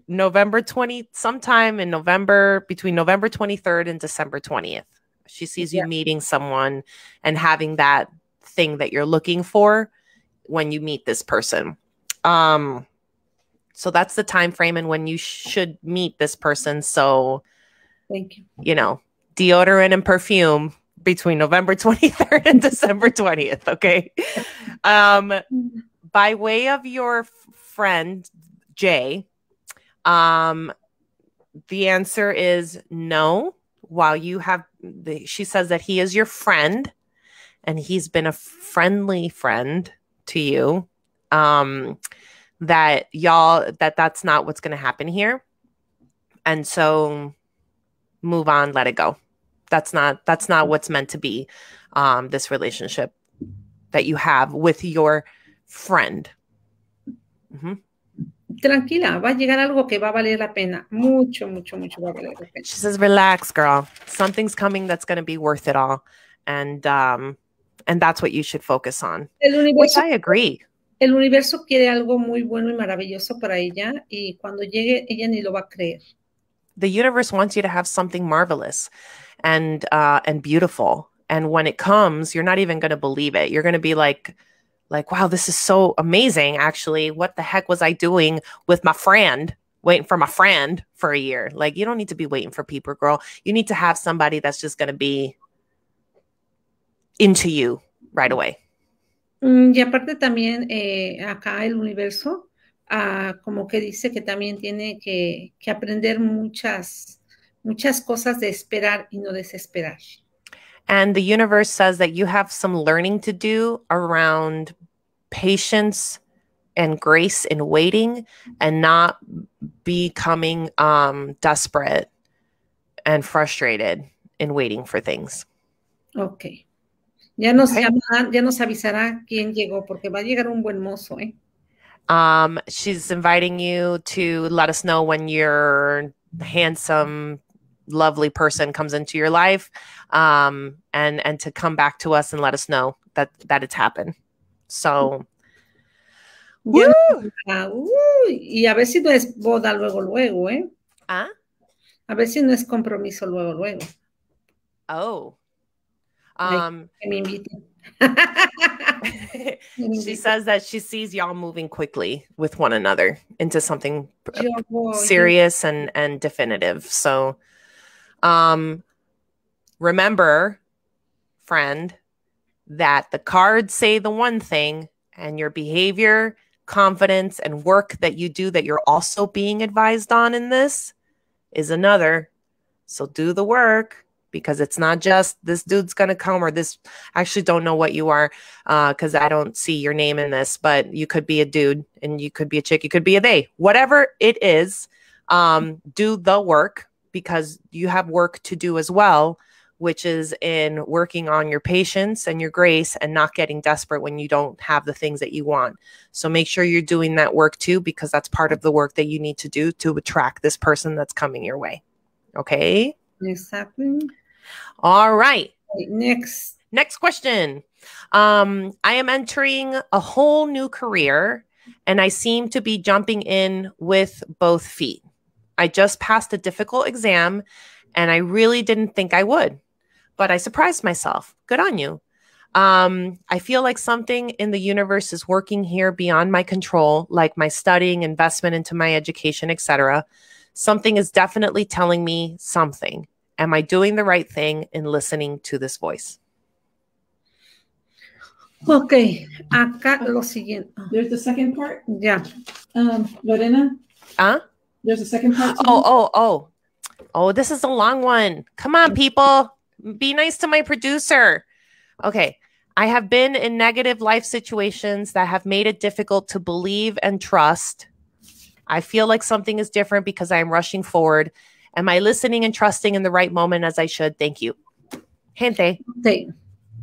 November 20, sometime in November, between November 23rd and December 20th. She sees you yeah. meeting someone and having that thing that you're looking for when you meet this person. Um, so that's the time frame and when you should meet this person. So, thank you. You know, deodorant and perfume between November 23rd and December 20th. Okay. Um, mm-hmm. by way of your friend, Jay, um, the answer is no. While you have, the, she says that he is your friend and he's been a friendly friend to you um that y'all that that's not what's going to happen here and so move on let it go that's not that's not what's meant to be um this relationship that you have with your friend mm-hmm. tranquila, va a llegar algo que va a valer la pena. Mucho, mucho, mucho va a valer la pena. She says, relax, girl. Something's coming that's going to be worth it all. And um, and that's what you should focus on. Which I agree. El universo quiere algo muy bueno y maravilloso para ella y cuando llegue ella ni lo va a creer. The universe wants you to have something marvelous and uh, and beautiful. And when it comes, you're not even going to believe it. You're going to be like, like, wow, this is so amazing. Actually, what the heck was I doing with my friend? Waiting for my friend for a year. Like, you don't need to be waiting for people, girl. You need to have somebody that's just going to be into you right away. Mm, y aparte también eh, acá el universo ah, como que dice que también tiene que, que aprender muchas, muchas cosas de esperar y no desesperar. And the universe says that you have some learning to do around patience and grace in waiting and not becoming um, desperate and frustrated in waiting for things. Okay. Ya nos okay. llamará, ya nos avisará quién llegó, porque va a llegar un buen mozo, ¿eh? Um, she's inviting you to let us know when your handsome, lovely person comes into your life, um, and and to come back to us and let us know that that it's happened. So. Woo! Uh, y a ver si no es boda luego luego, ¿eh? Ah. A ver si no es compromiso luego luego. Oh. Um, I mean, me she says that she sees y'all moving quickly with one another into something serious and and definitive. So, um, remember, friend, that the cards say the one thing, and your behavior, confidence, and work that you do that you're also being advised on in this is another. So do the work because it's not just this dude's going to come or this I actually don't know what you are uh, cuz I don't see your name in this but you could be a dude and you could be a chick you could be a they whatever it is um, do the work because you have work to do as well which is in working on your patience and your grace and not getting desperate when you don't have the things that you want. So make sure you're doing that work too, because that's part of the work that you need to do to attract this person that's coming your way. Okay? Exactly. All right. Next. Next question. Um, I am entering a whole new career and I seem to be jumping in with both feet. I just passed a difficult exam and I really didn't think I would, but I surprised myself. Good on you. Um, I feel like something in the universe is working here beyond my control, like my studying, investment into my education, etc. Something is definitely telling me something. Am I doing the right thing in listening to this voice? Ok, acá lo siguiente. There's the second part. Yeah. Um, Lorena? Huh? Ah? There's a second part. Oh, oh, oh. Oh, this is a long one. Come on, people. Be nice to my producer. Okay. I have been in negative life situations that have made it difficult to believe and trust. I feel like something is different because I am rushing forward Am I listening and trusting in the right moment as I should? Thank you. Gente. Sí.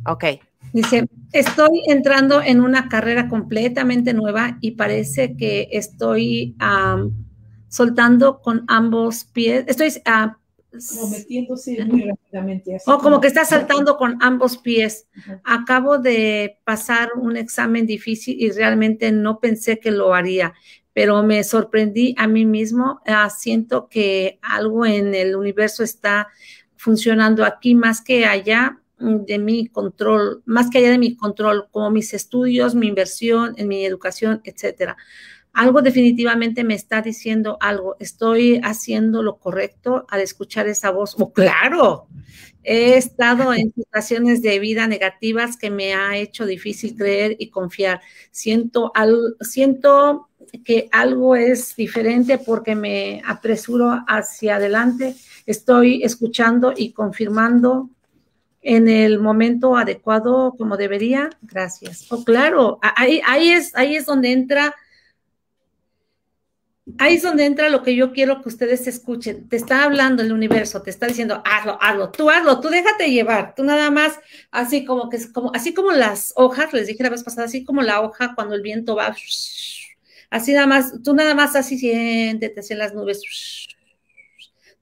Ok. Dice, estoy entrando en una carrera completamente nueva y parece que estoy soltando con ambos pies. Estoy ah, como o como, que está saltando con ambos pies. Acabo de pasar un examen difícil y realmente no pensé que lo haría pero me sorprendí a mí mismo. Ah, siento que algo en el universo está funcionando aquí más que allá de mi control, más que allá de mi control, como mis estudios, mi inversión en mi educación, etcétera. Algo definitivamente me está diciendo algo. Estoy haciendo lo correcto al escuchar esa voz. Oh, claro, he estado en situaciones de vida negativas que me ha hecho difícil creer y confiar. Siento, al, siento que algo es diferente porque me apresuro hacia adelante, estoy escuchando y confirmando en el momento adecuado como debería. Gracias. Oh, claro, ahí, ahí, es, ahí es donde entra. Ahí es donde entra lo que yo quiero que ustedes escuchen. Te está hablando el universo, te está diciendo, hazlo, hazlo, tú hazlo, tú déjate llevar, tú nada más, así como que como, así como las hojas, les dije la vez pasada, así como la hoja cuando el viento va, Así nada más, tú nada más así siéntete en las nubes.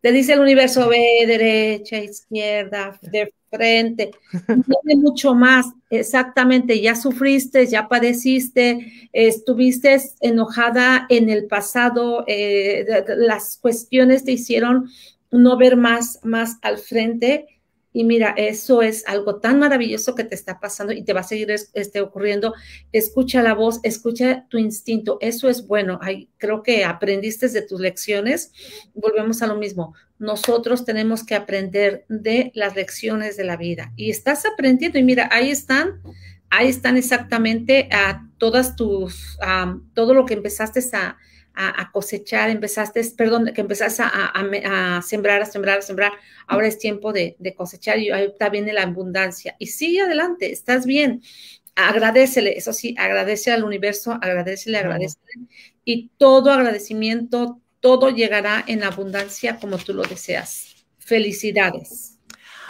Te dice el universo, ve derecha, izquierda, de frente. ve mucho más, exactamente. Ya sufriste, ya padeciste, estuviste enojada en el pasado, eh, las cuestiones te hicieron no ver más, más al frente y mira, eso es algo tan maravilloso que te está pasando y te va a seguir este, ocurriendo. Escucha la voz, escucha tu instinto. Eso es bueno. creo que aprendiste de tus lecciones. Volvemos a lo mismo. Nosotros tenemos que aprender de las lecciones de la vida. Y estás aprendiendo. Y mira, ahí están, ahí están exactamente a todas tus, todo lo que empezaste a a, cosechar, empezaste, perdón, que empezaste a, a, sembrar, a sembrar, a sembrar. Ahora es tiempo de, cosechar y ahí viene la abundancia. Y sigue adelante, estás bien. Agradecele, eso sí, agradece al universo, agradecele, agradecele. Y todo agradecimiento, todo llegará en abundancia como tú lo deseas. Felicidades.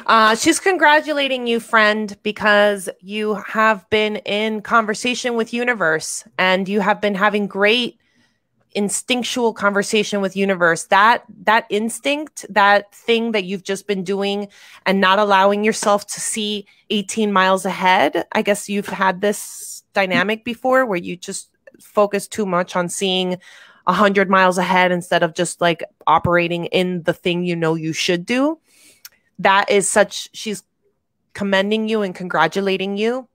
Uh, she's congratulating you, friend, because you have been in conversation with Universe and you have been having great instinctual conversation with universe that that instinct that thing that you've just been doing and not allowing yourself to see 18 miles ahead i guess you've had this dynamic before where you just focus too much on seeing 100 miles ahead instead of just like operating in the thing you know you should do that is such she's commending you and congratulating you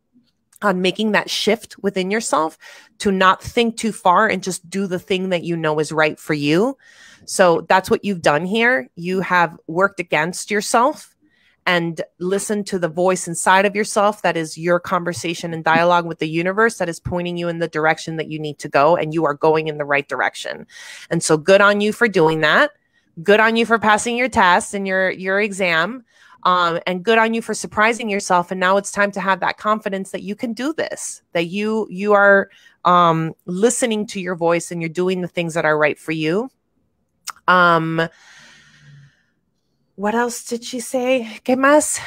on making that shift within yourself to not think too far and just do the thing that you know is right for you. So that's what you've done here. You have worked against yourself and listened to the voice inside of yourself that is your conversation and dialogue with the universe that is pointing you in the direction that you need to go and you are going in the right direction and so good on you for doing that good on you for passing your test and your your exam um, and good on you for surprising yourself. And now it's time to have that confidence that you can do this, that you you are um, listening to your voice and you're doing the things that are right for you. Um, what else did she say? ¿Qué más?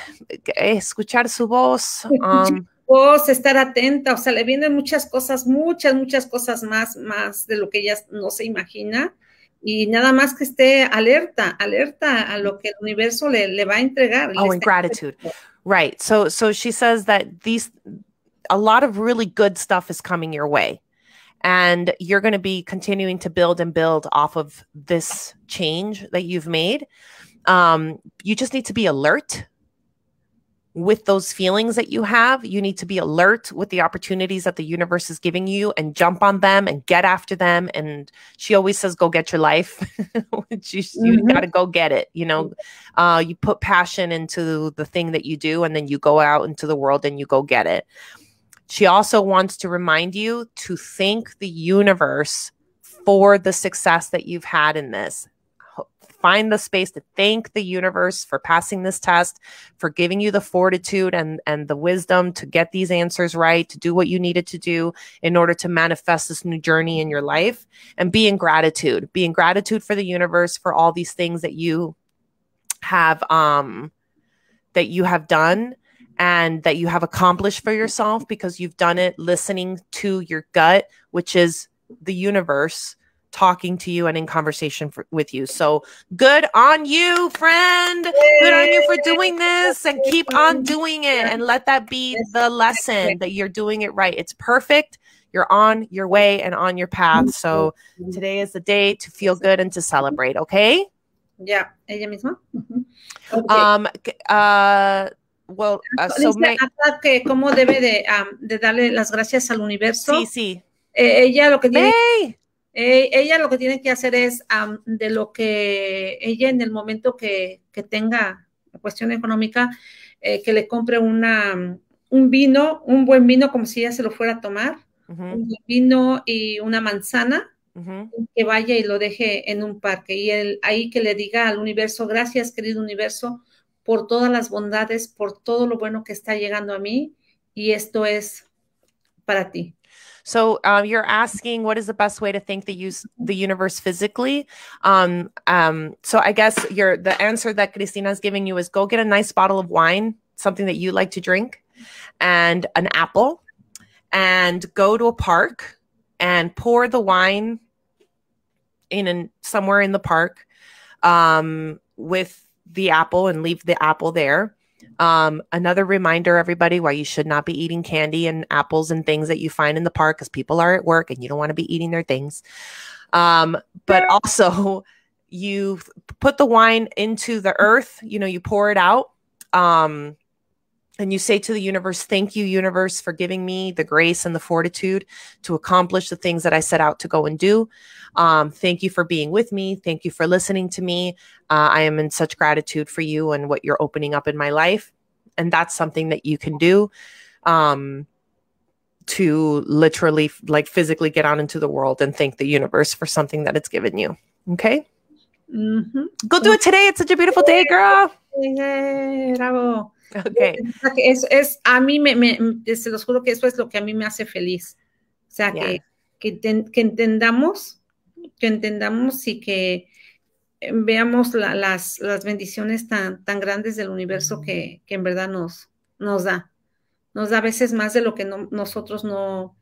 Escuchar su voz. Um, voz, estar atenta, o sea, le vienen muchas cosas, muchas, muchas cosas más, más de lo que ella no se imagina y nada más que esté alerta, alerta a lo que el universo le, le va a entregar. Oh, gratitude. Entregando. Right. So so she says that these a lot of really good stuff is coming your way. And you're going to be continuing to build and build off of this change that you've made. Um, you just need to be alert with those feelings that you have. You need to be alert with the opportunities that the universe is giving you and jump on them and get after them. And she always says, go get your life. you, mm-hmm. you got to go get it. You know, uh, you put passion into the thing that you do, and then you go out into the world and you go get it. She also wants to remind you to thank the universe for the success that you've had in this find the space to thank the universe for passing this test, for giving you the fortitude and, and the wisdom to get these answers right, to do what you needed to do in order to manifest this new journey in your life, and be in gratitude. Be in gratitude for the universe for all these things that you have um that you have done and that you have accomplished for yourself because you've done it listening to your gut, which is the universe talking to you and in conversation for, with you. So good on you, friend. Good on you for doing this and keep on doing it and let that be the lesson that you're doing it right. It's perfect. You're on your way and on your path. So today is the day to feel good and to celebrate, okay? Yeah, ella misma. Um uh well, uh, so que cómo debe de, um, de darle las gracias al universo. Sí, sí. Eh, ella lo que dice. Eh, ella lo que tiene que hacer es de lo que ella en el momento que, tenga la cuestión económica, eh, que le compre una, un vino, un buen vino como si ella se lo fuera a tomar, un vino y una manzana, que vaya y lo deje en un parque. Y ahí que le diga al universo, gracias querido universo por todas las bondades, por todo lo bueno que está llegando a mí y esto es para ti. So um, you're asking what is the best way to think the use the universe physically? Um, um, so I guess your the answer that Cristina is giving you is go get a nice bottle of wine, something that you like to drink, and an apple, and go to a park and pour the wine in an, somewhere in the park um, with the apple and leave the apple there um, another reminder, everybody, why you should not be eating candy and apples and things that you find in the park because people are at work and you don't want to be eating their things. Um, but also, you put the wine into the earth, you know, you pour it out. Um, and you say to the universe, Thank you, universe, for giving me the grace and the fortitude to accomplish the things that I set out to go and do. Um, thank you for being with me. Thank you for listening to me. Uh, I am in such gratitude for you and what you're opening up in my life. And that's something that you can do um, to literally, like, physically get out into the world and thank the universe for something that it's given you. Okay. Mm-hmm. Go do it today. It's such a beautiful day, girl. Hey, bravo. Okay. Es, es, a mí, me, se los juro que eso es lo que a mí me hace feliz. O sea, que, que, entendamos, que entendamos y que eh, veamos las, las, bendiciones tan, tan grandes del universo que, en verdad nos, nos da. Nos da a veces más de lo que nosotros no,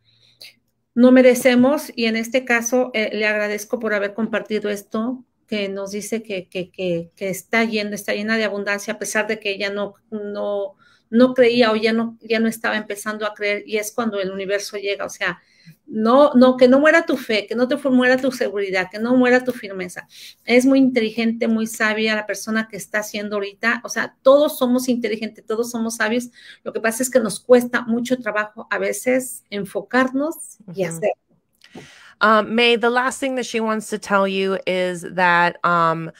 no merecemos y en este caso eh, le agradezco por haber compartido esto que nos dice que, que, que, está llena, está llena de abundancia, a pesar de que ella no, no, creía o ya no, ya no estaba empezando a creer, y es cuando el universo llega, o sea, no, no, que no muera tu fe, que no te muera tu seguridad, que no muera tu firmeza. Es muy inteligente, muy sabia la persona que está haciendo ahorita. O sea, todos somos inteligentes, todos somos sabios. Lo que pasa es que nos cuesta mucho trabajo a veces enfocarnos y hacer... Um, May, the last thing that she wants to tell you is that um,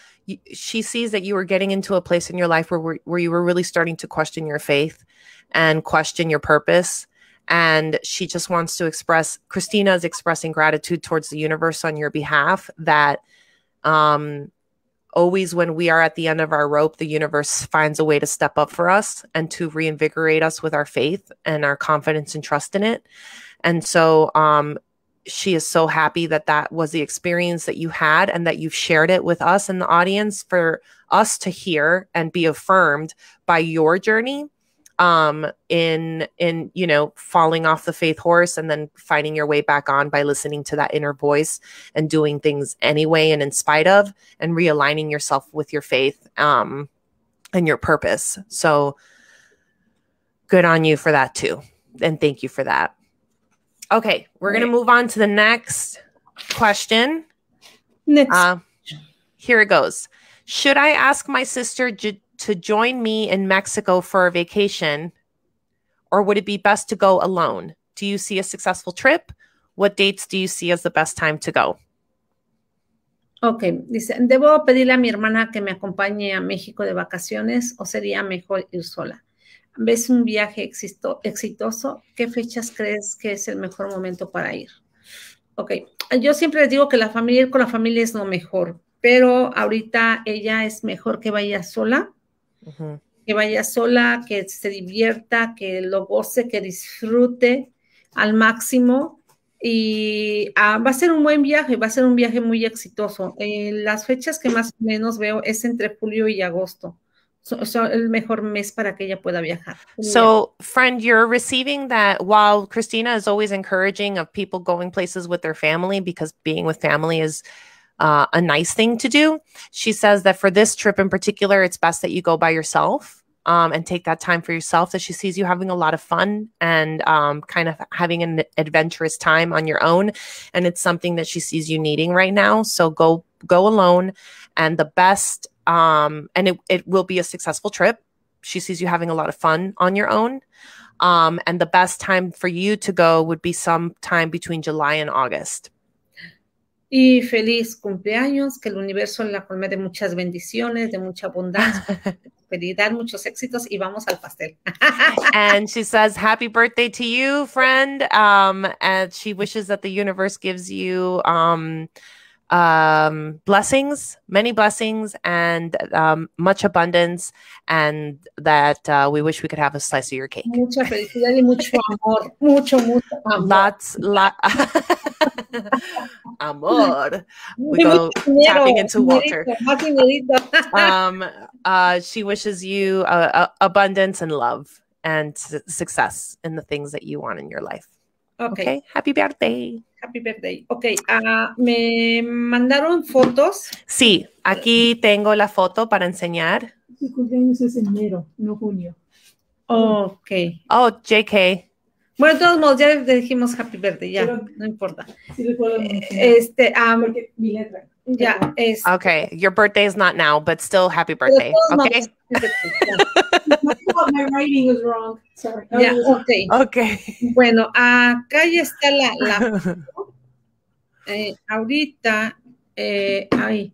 she sees that you were getting into a place in your life where, where you were really starting to question your faith and question your purpose. And she just wants to express, Christina is expressing gratitude towards the universe on your behalf that um, always when we are at the end of our rope, the universe finds a way to step up for us and to reinvigorate us with our faith and our confidence and trust in it. And so um, she is so happy that that was the experience that you had and that you've shared it with us and the audience for us to hear and be affirmed by your journey um in in you know falling off the faith horse and then finding your way back on by listening to that inner voice and doing things anyway and in spite of and realigning yourself with your faith um and your purpose so good on you for that too and thank you for that Okay, we're going to move on to the next question. Next. Uh, here it goes. Should I ask my sister j- to join me in Mexico for a vacation, or would it be best to go alone? Do you see a successful trip? What dates do you see as the best time to go? Ok, dice, ¿debo pedirle a mi hermana que me acompañe a México de vacaciones o sería mejor ir sola? ves un viaje exitoso, ¿qué fechas crees que es el mejor momento para ir? Ok, yo siempre les digo que la familia, ir con la familia es lo mejor, pero ahorita ella es mejor que vaya sola, que vaya sola, que se divierta, que lo goce, que disfrute al máximo. Y ah, va a ser un buen viaje, va a ser un viaje muy exitoso. Eh, las fechas que más o menos veo es entre julio y agosto so, so el mejor mes para que ella pueda viajar. So, friend, you're receiving that while Christina is always encouraging of people going places with their family because being with family is uh, a nice thing to do. She says that for this trip in particular, it's best that you go by yourself um, and take that time for yourself. That she sees you having a lot of fun and um, kind of having an adventurous time on your own, and it's something that she sees you needing right now. So go go alone, and the best um, and it, it will be a successful trip. She sees you having a lot of fun on your own. Um, and the best time for you to go would be sometime between July and August. Y feliz cumpleaños, que el universo la colme de muchas bendiciones, de mucha abundancia, felicidad, muchos éxitos y vamos al pastel. and she says, Happy birthday to you, friend. Um, and she wishes that the universe gives you. Um, um, blessings, many blessings, and um, much abundance, and that uh, we wish we could have a slice of your cake. Mucha felicidad y mucho amor, mucho mucho amor. Lots, lot, amor. We go tapping into water. um, uh, she wishes you uh, uh abundance and love and success in the things that you want in your life. Okay. okay. Happy birthday. Happy birthday. Ok, ah, ¿me mandaron fotos? Sí, aquí tengo la foto para enseñar. Su cumpleaños es enero, no junio. ok. Oh, JK. Bueno, de todos modos, ya dijimos Happy Birthday, ya, no importa. Sí, recuerdo. Eh, este, Ah, Porque mi letra. Yeah. Es, okay. Your birthday is not now, but still happy birthday. Okay. my writing was wrong. Sorry. yeah, okay. okay. Bueno, acá ya está la. la eh, ahorita, eh, ahí.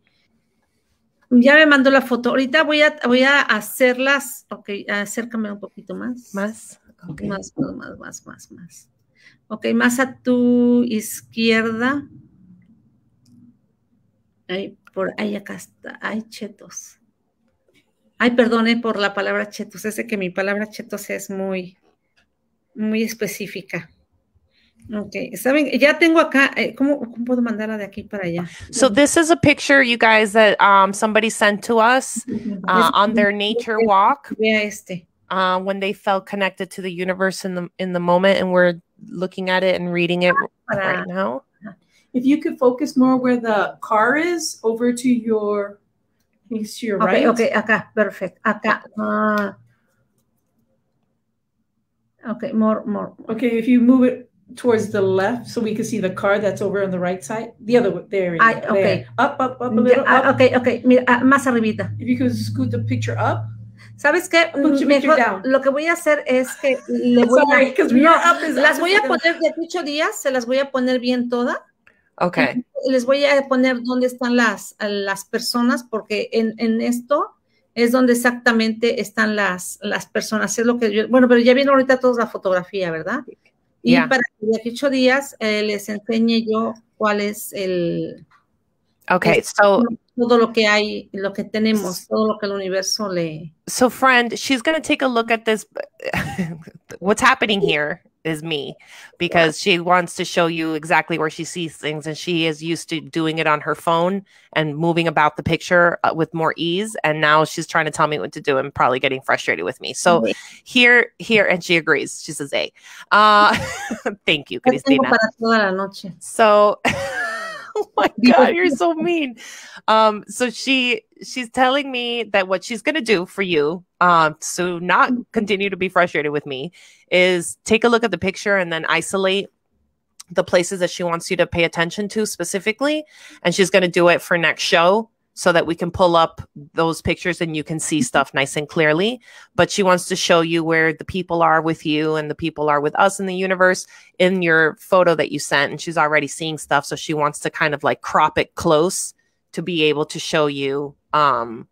Ya me mandó la foto. Ahorita voy a, voy a hacerlas. Ok, acércame un poquito más. Más. Más, más, más, más, más. Ok, más a tu izquierda. Ay, por Ayacasta, ay, chetos. Ay, perdone eh, por la palabra chetos, es de que mi palabra chetos es muy, muy específica. Okay, saben, ya tengo acá, eh, ¿cómo, ¿cómo puedo mandarla de aquí para allá? So this is a picture, you guys, that um, somebody sent to us uh, on their nature walk. Vea este. Uh, when they felt connected to the universe in the in the moment, and we're looking at it and reading it ah, right now. If you could focus more where the car is, over to your, to your okay, right. Okay, acá, perfect. Acá. Uh, okay, more, more. Okay, if you move it towards the left so we can see the car that's over on the right side. The other way, there. I, okay. There. Up, up, up a little. Ah, up. okay, okay. Mira, uh, más arribita. If you could scoot the picture up. ¿Sabes qué? Mejor, lo que voy a hacer es que le voy Sorry, a, no, las voy a poner de 8 días, se las voy a poner bien todas Les voy a poner dónde están las, las personas, porque en, en esto es donde exactamente están las, las personas. Es lo que yo, bueno, pero ya viene ahorita toda la fotografía, ¿verdad? Y para que de ocho días eh, les enseñe yo cuál es el. Ok, so. Todo lo que hay, lo que tenemos, todo lo que el universo le. So, friend, she's going to take a look at this. what's happening here is me because yeah. she wants to show you exactly where she sees things and she is used to doing it on her phone and moving about the picture uh, with more ease and now she's trying to tell me what to do and probably getting frustrated with me so mm-hmm. here here and she agrees she says hey uh thank you Cristina. so oh my god, you're so mean. Um, so she she's telling me that what she's gonna do for you, um, so not mm-hmm. continue to be frustrated with me, is take a look at the picture and then isolate the places that she wants you to pay attention to specifically, and she's gonna do it for next show so that we can pull up those pictures and you can see mm-hmm. stuff nice and clearly. But she wants to show you where the people are with you and the people are with us in the universe in your photo that you sent. And she's already seeing stuff. So she wants to kind of like crop it close to be able to show you um,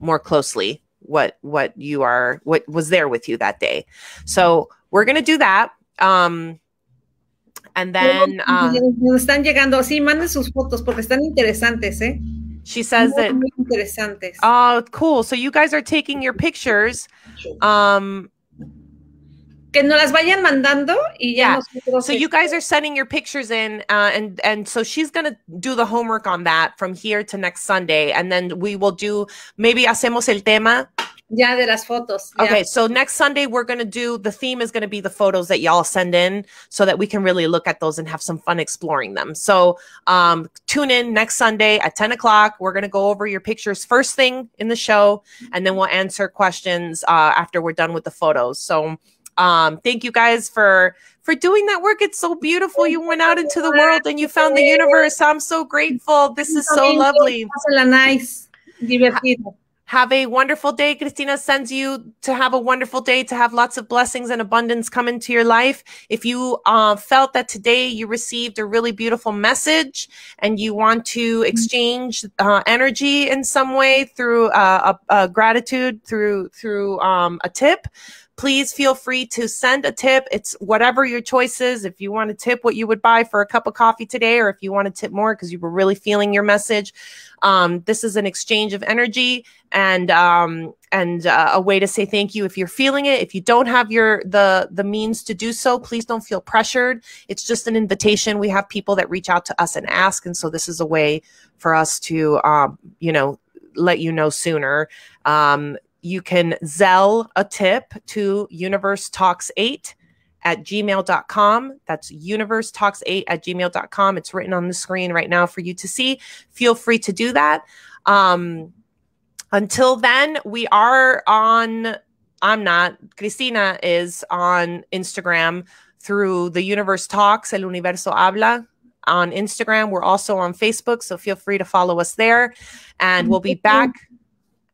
more closely what what you are what was there with you that day. So we're gonna do that. Um, and then uh, están llegando, sí, manden sus fotos porque están interesantes, eh. She says that. Oh, cool. So you guys are taking your pictures. Um, que no las vayan mandando y ya yeah. so you guys are sending your pictures in uh, and and so she's gonna do the homework on that from here to next sunday and then we will do maybe hacemos el tema yeah, de las fotos. Yeah. Okay, so next Sunday we're gonna do the theme is gonna be the photos that y'all send in so that we can really look at those and have some fun exploring them. So um, tune in next Sunday at 10 o'clock. We're gonna go over your pictures first thing in the show, and then we'll answer questions uh, after we're done with the photos. So um, thank you guys for for doing that work. It's so beautiful. You went out into the world and you found the universe. I'm so grateful. This is so lovely. Nice. Divertido. Have a wonderful day. Christina sends you to have a wonderful day, to have lots of blessings and abundance come into your life. If you uh, felt that today you received a really beautiful message and you want to exchange uh, energy in some way through uh, a, a gratitude, through through um, a tip, please feel free to send a tip. It's whatever your choice is. If you want to tip what you would buy for a cup of coffee today, or if you want to tip more because you were really feeling your message, um, this is an exchange of energy and um, and uh, a way to say thank you if you're feeling it. If you don't have your the the means to do so, please don't feel pressured. It's just an invitation. We have people that reach out to us and ask, and so this is a way for us to um, you know let you know sooner um, you can Zell a tip to Universe Talks 8 at gmail.com. That's universe talks 8 at gmail.com. It's written on the screen right now for you to see. Feel free to do that. Um, until then, we are on, I'm not, Cristina is on Instagram through the Universe Talks, El Universo Habla on Instagram. We're also on Facebook, so feel free to follow us there. And we'll be back.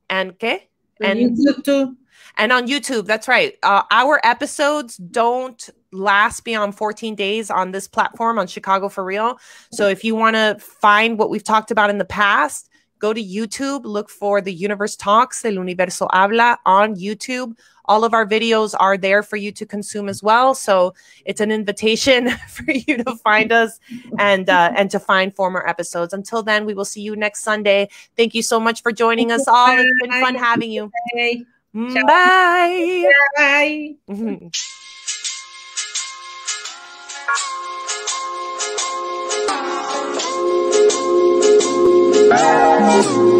And que? and YouTube. And on YouTube, that's right. Uh, our episodes don't last beyond 14 days on this platform on Chicago for Real. So if you want to find what we've talked about in the past, go to YouTube, look for the Universe Talks, El Universo Habla on YouTube all of our videos are there for you to consume as well. So it's an invitation for you to find us and uh, and to find former episodes. Until then, we will see you next Sunday. Thank you so much for joining us all. It's been fun having you. Bye. Mm, bye. Bye. Bye.